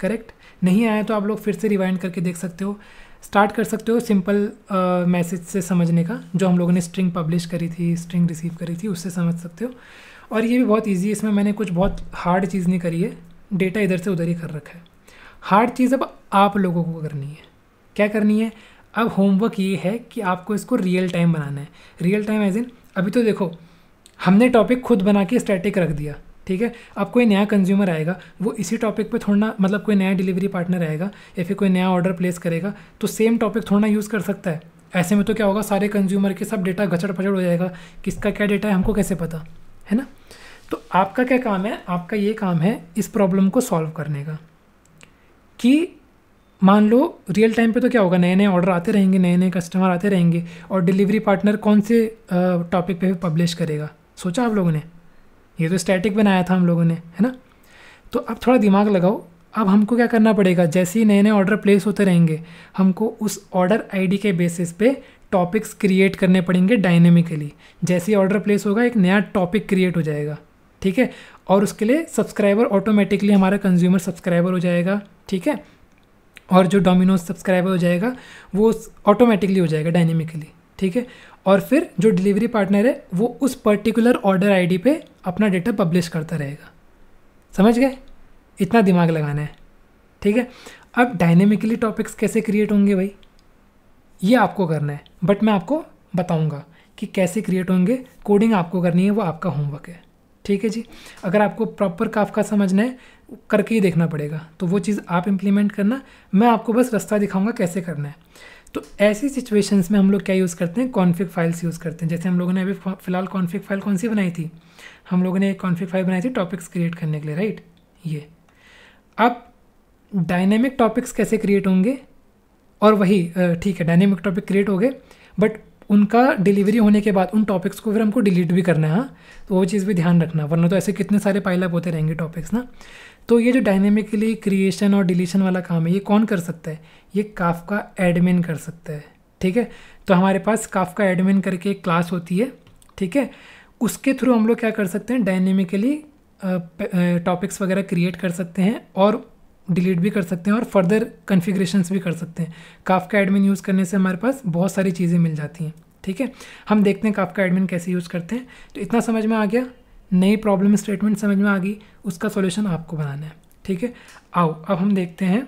करेक्ट नहीं आया तो आप लोग फिर से रिवाइंड करके देख सकते हो स्टार्ट कर सकते हो सिंपल मैसेज uh, से समझने का जो हम लोगों ने स्ट्रिंग पब्लिश करी थी स्ट्रिंग रिसीव करी थी उससे समझ सकते हो और ये भी बहुत ईजी है इसमें मैंने कुछ बहुत हार्ड चीज़ नहीं करी है डेटा इधर से उधर ही कर रखा है हार्ड चीज़ अब आप लोगों को करनी है क्या करनी है अब होमवर्क ये है कि आपको इसको रियल टाइम बनाना है रियल टाइम एज इन अभी तो देखो हमने टॉपिक खुद बना के स्टैटिक रख दिया ठीक है अब कोई नया कंज्यूमर आएगा वो इसी टॉपिक पे थोड़ा मतलब कोई नया डिलीवरी पार्टनर आएगा या फिर कोई नया ऑर्डर प्लेस करेगा तो सेम टॉपिक थोड़ा यूज़ कर सकता है ऐसे में तो क्या होगा सारे कंज्यूमर के सब डेटा घचड़ पचड़ हो जाएगा किसका क्या डेटा है हमको कैसे पता है ना तो आपका क्या काम है आपका ये काम है इस प्रॉब्लम को सॉल्व करने का कि मान लो रियल टाइम पे तो क्या होगा नए नए ऑर्डर आते रहेंगे नए नए कस्टमर आते रहेंगे और डिलीवरी पार्टनर कौन से टॉपिक पे पब्लिश करेगा सोचा आप लोगों ने ये तो स्टैटिक बनाया था हम लोगों ने है ना तो अब थोड़ा दिमाग लगाओ अब हमको क्या करना पड़ेगा जैसे ही नए नए ऑर्डर प्लेस होते रहेंगे हमको उस ऑर्डर आईडी के बेसिस पे टॉपिक्स क्रिएट करने पड़ेंगे डायनेमिकली जैसे ही ऑर्डर प्लेस होगा एक नया टॉपिक क्रिएट हो जाएगा ठीक है और उसके लिए सब्सक्राइबर ऑटोमेटिकली हमारा कंज्यूमर सब्सक्राइबर हो जाएगा ठीक है और जो डोमिनोज सब्सक्राइबर हो जाएगा वो ऑटोमेटिकली हो जाएगा डायनेमिकली ठीक है और फिर जो डिलीवरी पार्टनर है वो उस पर्टिकुलर ऑर्डर आईडी पे अपना डेटा पब्लिश करता रहेगा समझ गए इतना दिमाग लगाना है ठीक है अब डायनेमिकली टॉपिक्स कैसे क्रिएट होंगे भाई ये आपको करना है बट मैं आपको बताऊंगा कि कैसे क्रिएट होंगे कोडिंग आपको करनी है वो आपका होमवर्क है ठीक है जी अगर आपको प्रॉपर काफका समझना है करके ही देखना पड़ेगा तो वो चीज़ आप इम्प्लीमेंट करना मैं आपको बस रास्ता दिखाऊंगा कैसे करना है तो ऐसी सिचुएशंस में हम लोग क्या यूज़ करते हैं कॉन्फ़िग फाइल्स यूज़ करते हैं जैसे हम लोगों ने अभी फ़िलहाल कॉन्फ़िग फाइल कौन सी बनाई थी हम लोगों ने एक कॉन्फ़िग फाइल बनाई थी टॉपिक्स क्रिएट करने के लिए राइट ये अब डायनेमिक टॉपिक्स कैसे क्रिएट होंगे और वही ठीक है डायनेमिक टॉपिक क्रिएट हो गए बट उनका डिलीवरी होने के बाद उन टॉपिक्स को फिर हमको डिलीट भी करना है हाँ। तो वो चीज़ भी ध्यान रखना वरना तो ऐसे कितने सारे पाइलअप होते रहेंगे टॉपिक्स ना तो ये जो डायनेमिकली क्रिएशन और डिलीशन वाला काम है ये कौन कर सकता है ये काफ का एडमिन कर सकता है ठीक है तो हमारे पास काफ का एडमिन करके एक क्लास होती है ठीक है उसके थ्रू हम लोग क्या कर सकते हैं डायनेमिकली टॉपिक्स वगैरह क्रिएट कर सकते हैं और डिलीट भी कर सकते हैं और फर्दर कन्फिग्रेशन भी कर सकते हैं काफ का एडमिन यूज़ करने से हमारे पास बहुत सारी चीज़ें मिल जाती हैं ठीक है हम देखते हैं काफ का एडमिन कैसे यूज़ करते हैं तो इतना समझ में आ गया नई प्रॉब्लम स्टेटमेंट समझ में आ गई उसका सोल्यूशन आपको बनाना है ठीक है आओ अब हम देखते हैं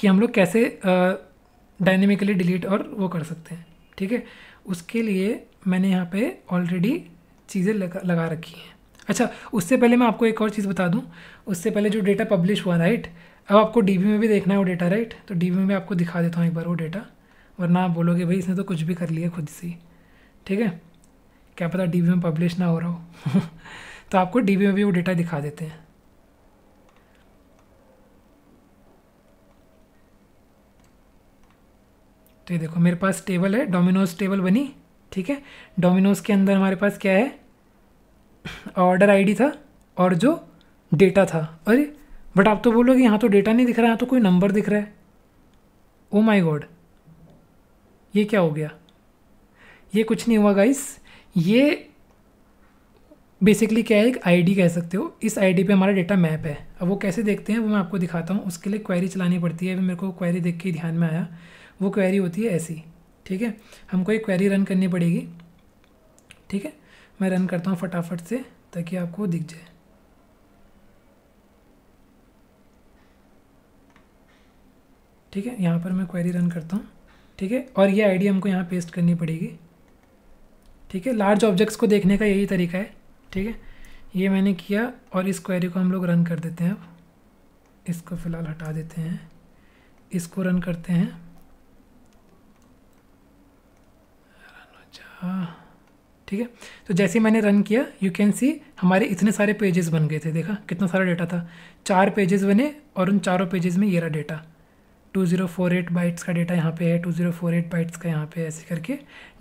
कि हम लोग कैसे डायनेमिकली डिलीट और वो कर सकते हैं ठीक है उसके लिए मैंने यहाँ पे ऑलरेडी चीज़ें लगा लगा रखी हैं अच्छा उससे पहले मैं आपको एक और चीज़ बता दूँ उससे पहले जो डेटा पब्लिश हुआ राइट अब आपको डी में भी देखना है वो डेटा राइट तो डी में मैं आपको दिखा देता हूँ एक बार वो डेटा वरना आप बोलोगे भाई इसने तो कुछ भी कर लिया खुद से ठीक है क्या पता डी में पब्लिश ना हो रहा हो तो आपको डी में भी वो डेटा दिखा देते हैं तो ये देखो मेरे पास टेबल है डोमिनोज टेबल बनी ठीक है डोमिनोज के अंदर हमारे पास क्या है ऑर्डर आईडी था और जो डेटा था अरे बट आप तो बोलोगे यहाँ तो डेटा नहीं दिख रहा है यहाँ तो कोई नंबर दिख रहा है ओ माय गॉड ये क्या हो गया ये कुछ नहीं हुआ गाइस ये बेसिकली क्या है एक आईडी कह सकते हो इस आईडी पे हमारा डेटा मैप है अब वो कैसे देखते हैं वो मैं आपको दिखाता हूँ उसके लिए क्वेरी चलानी पड़ती है अभी मेरे को क्वेरी देख के ध्यान में आया वो क्वेरी होती है ऐसी ठीक है हमको एक क्वेरी रन करनी पड़ेगी ठीक है मैं रन करता हूँ फटाफट से ताकि आपको दिख जाए ठीक है यहाँ पर मैं क्वेरी रन करता हूँ ठीक है और ये आईडी हमको यहाँ पेस्ट करनी पड़ेगी ठीक है लार्ज ऑब्जेक्ट्स को देखने का यही तरीका है ठीक है ये मैंने किया और इस क्वेरी को हम लोग रन कर देते हैं अब इसको फ़िलहाल हटा देते हैं इसको रन करते हैं रन ठीक है तो जैसे मैंने रन किया यू कैन सी हमारे इतने सारे पेजेस बन गए थे देखा कितना सारा डेटा था चार पेजेस बने और उन चारों पेजेस में ये रहा data two zero four eight bytes का डेटा यहाँ पे है two zero four eight bytes का यहाँ पे ऐसे करके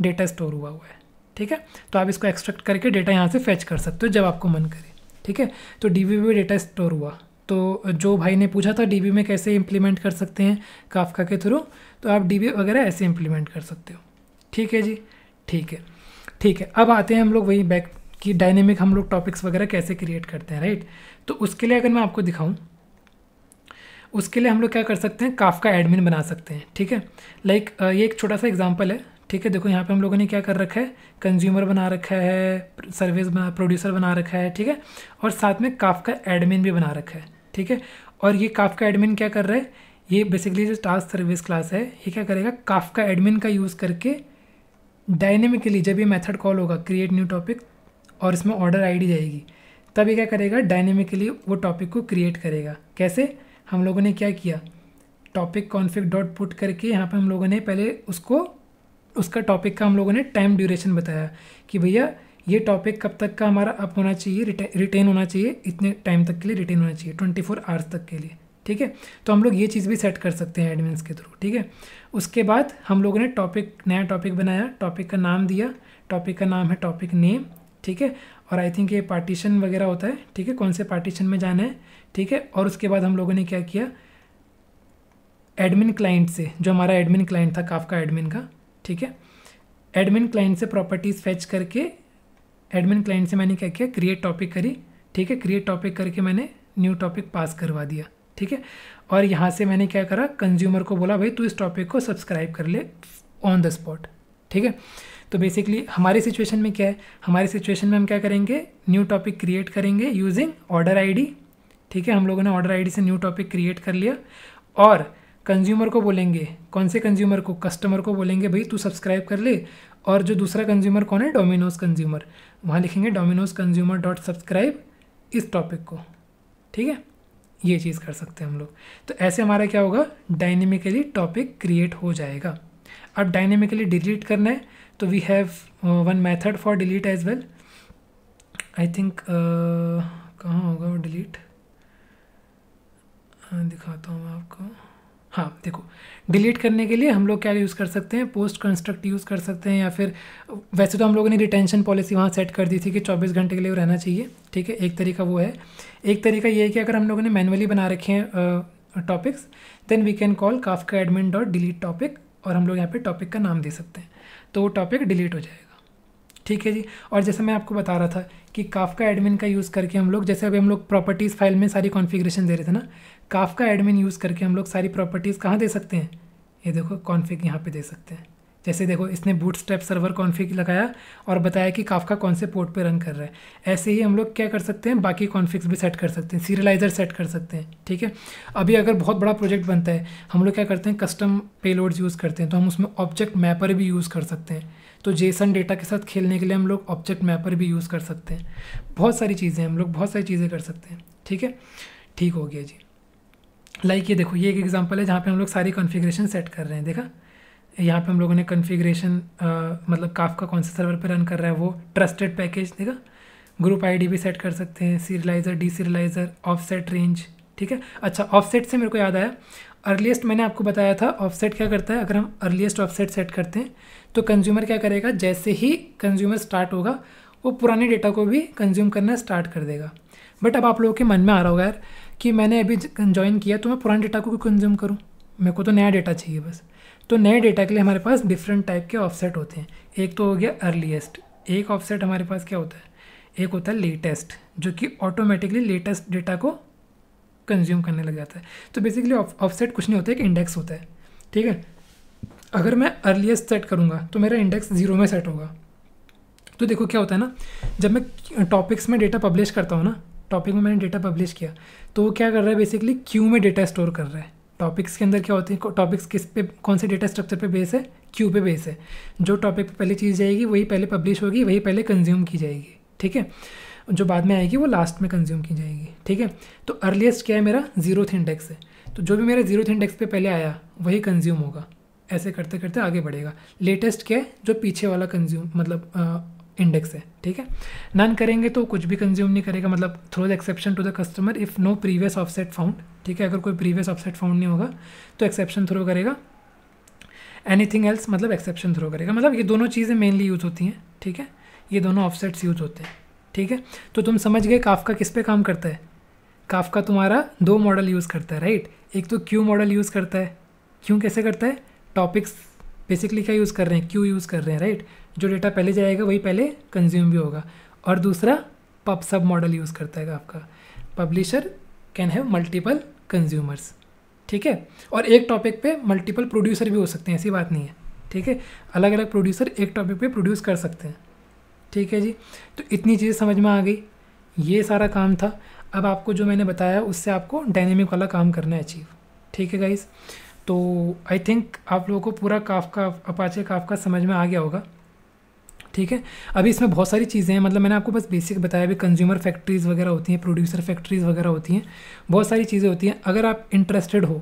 डेटा स्टोर हुआ हुआ है ठीक है तो आप इसको एक्सट्रैक्ट करके डेटा यहाँ से फैच कर सकते हो जब आपको मन करे ठीक है तो डी में डेटा स्टोर हुआ तो जो भाई ने पूछा था डी में कैसे इम्प्लीमेंट कर सकते हैं काफका के थ्रू तो आप डी वगैरह ऐसे इम्प्लीमेंट कर सकते हो ठीक है जी ठीक है ठीक है अब आते हैं हम लोग वही बैक कि डायनेमिक हम लोग टॉपिक्स वगैरह कैसे क्रिएट करते हैं राइट तो उसके लिए अगर मैं आपको दिखाऊँ उसके लिए हम लोग क्या कर सकते हैं काफ का एडमिन बना सकते हैं ठीक है लाइक ये एक छोटा सा एग्जाम्पल है ठीक है देखो यहाँ पे हम लोगों ने क्या कर रखा है कंज्यूमर बना रखा है सर्विस बना प्रोड्यूसर बना रखा है ठीक है और साथ में काफ का एडमिन भी बना रखा है ठीक है और ये काफ का एडमिन क्या कर रहा है ये बेसिकली जो टास्क सर्विस क्लास है ये क्या करेगा काफ का एडमिन का यूज़ करके डायनेमिकली जब ये मेथड कॉल होगा क्रिएट न्यू टॉपिक और इसमें ऑर्डर आईडी जाएगी तब ये क्या करेगा डायनेमिकली वो टॉपिक को क्रिएट करेगा कैसे हम लोगों ने क्या किया टॉपिक कॉन्फ्लिक डॉट पुट करके यहाँ पे हम लोगों ने पहले उसको उसका टॉपिक का हम लोगों ने टाइम ड्यूरेशन बताया कि भैया ये टॉपिक कब तक का हमारा अप होना चाहिए रिटेन होना चाहिए इतने टाइम तक के लिए रिटेन होना चाहिए ट्वेंटी फोर आवर्स तक के लिए ठीक है तो हम लोग ये चीज़ भी सेट कर सकते हैं एडमिन के थ्रू ठीक है उसके बाद हम लोगों ने टॉपिक नया टॉपिक बनाया टॉपिक का नाम दिया टॉपिक का नाम है टॉपिक नेम ठीक है और आई थिंक ये पार्टीशन वगैरह होता है ठीक है कौन से पार्टीशन में जाना है ठीक है और उसके बाद हम लोगों ने क्या किया एडमिन क्लाइंट से जो हमारा एडमिन क्लाइंट था काफ का एडमिन का ठीक है एडमिन क्लाइंट से प्रॉपर्टीज़ फेच करके एडमिन क्लाइंट से मैंने क्या किया क्रिएट टॉपिक करी ठीक है क्रिएट टॉपिक करके मैंने न्यू टॉपिक पास करवा दिया ठीक है और यहाँ से मैंने क्या करा कंज्यूमर को बोला भाई तू इस टॉपिक को सब्सक्राइब कर ले ऑन द स्पॉट ठीक है तो बेसिकली हमारे सिचुएशन में क्या है हमारे सिचुएशन में हम क्या करेंगे न्यू टॉपिक क्रिएट करेंगे यूजिंग ऑर्डर आईडी ठीक है हम लोगों ने ऑर्डर आईडी से न्यू टॉपिक क्रिएट कर लिया और कंज्यूमर को बोलेंगे कौन से कंज्यूमर को कस्टमर को बोलेंगे भाई तू सब्सक्राइब कर ले और जो दूसरा कंज्यूमर कौन है डोमिनोज कंज्यूमर वहाँ लिखेंगे डोमिनोज कंज्यूमर डॉट सब्सक्राइब इस टॉपिक को ठीक है ये चीज़ कर सकते हैं हम लोग तो ऐसे हमारा क्या होगा डायनेमिकली टॉपिक क्रिएट हो जाएगा अब डायनेमिकली डिलीट करना है तो we have one method for delete as well I think कहाँ होगा वो डिलीट हाँ, दिखाता हूँ मैं आपको हाँ देखो डिलीट करने के लिए हम लोग क्या यूज़ कर सकते हैं पोस्ट कंस्ट्रक्ट यूज़ कर सकते हैं या फिर वैसे तो हम लोगों ने रिटेंशन पॉलिसी वहाँ सेट कर दी थी कि 24 घंटे के लिए रहना चाहिए ठीक है एक तरीका वो है एक तरीका ये है कि अगर हम लोगों ने मैनुअली बना रखे हैं topics then we can call Kafka admin dot delete topic और हम लोग यहाँ पर टॉपिक का नाम दे सकते हैं तो वो टॉपिक डिलीट हो जाएगा ठीक है जी और जैसे मैं आपको बता रहा था कि काफ का एडमिन का यूज़ करके हम लोग जैसे अभी हम लोग प्रॉपर्टीज़ फाइल में सारी कॉन्फ़िगरेशन दे रहे थे ना काफ एडमिन यूज़ करके हम लोग सारी प्रॉपर्टीज़ कहाँ दे सकते हैं ये देखो कॉन्फ़िग यहाँ पे दे सकते हैं जैसे देखो इसने बूट स्टेप सर्वर कॉन्फ़िग लगाया और बताया कि काफका कौन से पोर्ट पे रन कर रहा है ऐसे ही हम लोग क्या कर सकते हैं बाकी कॉन्फ़िग्स भी सेट कर सकते हैं सीरियलाइज़र सेट कर सकते हैं ठीक है अभी अगर बहुत बड़ा प्रोजेक्ट बनता है हम लोग क्या करते हैं कस्टम पेलोड्स यूज़ करते हैं तो हम उसमें ऑब्जेक्ट मैपर भी यूज़ कर सकते हैं तो जेसन डेटा के साथ खेलने के लिए हम लोग ऑब्जेक्ट मैपर भी यूज़ कर सकते हैं बहुत सारी चीज़ें हम लोग बहुत सारी चीज़ें कर सकते हैं ठीक है ठीक हो गया जी लाइक ये देखो ये एक एग्जांपल है जहाँ पे हम लोग सारी कॉन्फ़िगरेशन सेट कर रहे हैं देखा यहाँ पे हम लोगों ने कॉन्फ़िगरेशन मतलब काफ का कौन से सर्वर पे रन कर रहा है वो ट्रस्टेड पैकेज देखा ग्रुप आईडी भी सेट कर सकते हैं serializer deserializer offset range ठीक है अच्छा ऑफसेट से मेरे को याद आया अर्लीस्ट मैंने आपको बताया था ऑफसेट क्या करता है अगर हम अर्लीस्ट ऑफसेट सेट करते हैं तो कंज्यूमर क्या करेगा जैसे ही कंज्यूमर स्टार्ट होगा वो पुराने डेटा को भी कंज्यूम करना स्टार्ट कर देगा बट अब आप लोगों के मन में आ रहा होगा यार कि मैंने अभी ज्वाइन किया तो मैं पुराने डेटा को क्यों कंज्यूम करूँ मेरे को तो नया डेटा चाहिए बस तो नए डेटा के लिए हमारे पास डिफरेंट टाइप के ऑफसेट होते हैं एक तो हो गया अर्लीस्ट एक ऑफसेट हमारे पास क्या होता है एक होता है लेटेस्ट जो कि ऑटोमेटिकली लेटेस्ट डेटा को कंज्यूम करने लग जाता है तो बेसिकली ऑफसेट कुछ नहीं होता है एक इंडेक्स होता है ठीक है अगर मैं अर्लीस्ट सेट करूँगा तो मेरा इंडेक्स ज़ीरो में सेट होगा तो देखो क्या होता है ना जब मैं टॉपिक्स में डेटा पब्लिश करता हूँ ना टॉपिक में मैंने डेटा पब्लिश किया तो वो क्या कर रहा है बेसिकली क्यू में डेटा स्टोर कर रहा है टॉपिक्स के अंदर क्या होते हैं टॉपिक्स किस पे कौन से डेटा स्ट्रक्चर पे बेस है क्यू पे बेस है जो टॉपिक पे पहले चीज़ जाएगी वही पहले पब्लिश होगी वही पहले कंज्यूम की जाएगी ठीक है जो बाद में आएगी वो लास्ट में कंज्यूम की जाएगी ठीक है तो अर्लीस्ट क्या है मेरा जीरो इंडेक्स है तो जो भी मेरा जीरो इंडेक्स पे पहले आया वही कंज्यूम होगा ऐसे करते करते आगे बढ़ेगा लेटेस्ट क्या है जो पीछे वाला कंज्यूम मतलब इंडेक्स है ठीक है नन करेंगे तो कुछ भी कंज्यूम नहीं करेगा मतलब throw the exception to the customer if no previous offset found ठीक है अगर कोई प्रीवियस ऑफसेट फाउंड नहीं होगा तो एक्सेप्शन थ्रो करेगा एनीथिंग एल्स मतलब एक्सेप्शन थ्रो करेगा मतलब ये दोनों चीज़ें मेनली यूज़ होती हैं ठीक है ये दोनों ऑफसेट्स यूज़ होते हैं ठीक है तो तुम समझ गए काफ किस पे काम करता है काफ तुम्हारा दो मॉडल यूज़ करता है राइट एक तो क्यू मॉडल यूज़ करता है क्यों कैसे करता है टॉपिक्स बेसिकली क्या यूज़ कर रहे हैं क्यू यूज़ कर रहे हैं राइट जो डेटा पहले जाएगा वही पहले कंज्यूम भी होगा और दूसरा पब सब मॉडल यूज़ करता है आपका publisher can have multiple consumers ठीक है और एक टॉपिक पे मल्टीपल प्रोड्यूसर भी हो सकते हैं ऐसी बात नहीं है ठीक है अलग अलग प्रोड्यूसर एक टॉपिक पे प्रोड्यूस कर सकते हैं ठीक है जी तो इतनी चीज़ें समझ में आ गई ये सारा काम था अब आपको जो मैंने बताया उससे आपको डायनेमिक वाला काम करना है अचीव ठीक है गाइज़ तो आई थिंक आप लोगों को पूरा काफ का अपाचे काफ का समझ में आ गया होगा ठीक है अभी इसमें बहुत सारी चीज़ें हैं मतलब मैंने आपको बस बेसिक बताया अभी कंज्यूमर फैक्ट्रीज़ वगैरह होती हैं प्रोड्यूसर फैक्ट्रीज़ वगैरह होती हैं बहुत सारी चीज़ें होती हैं अगर आप इंटरेस्टेड हो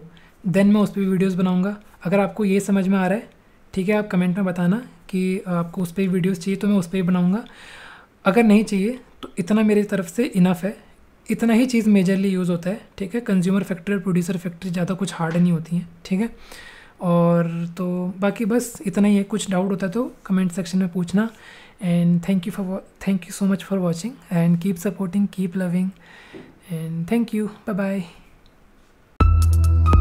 देन मैं उस पर वीडियोज़ बनाऊँगा अगर आपको ये समझ में आ रहा है ठीक है आप कमेंट में बताना कि आपको उस पर वीडियोज़ चाहिए तो मैं उस पर भी बनाऊँगा अगर नहीं चाहिए तो इतना मेरी तरफ से इनफ है इतना ही चीज़ मेजरली यूज़ होता है ठीक है कंज्यूमर फैक्ट्री और प्रोड्यूसर फैक्ट्री ज़्यादा कुछ हार्ड नहीं होती हैं ठीक है और तो बाकी बस इतना ही है कुछ डाउट होता है तो कमेंट सेक्शन में पूछना and thank you for thank you so much for watching and keep supporting keep loving and thank you bye bye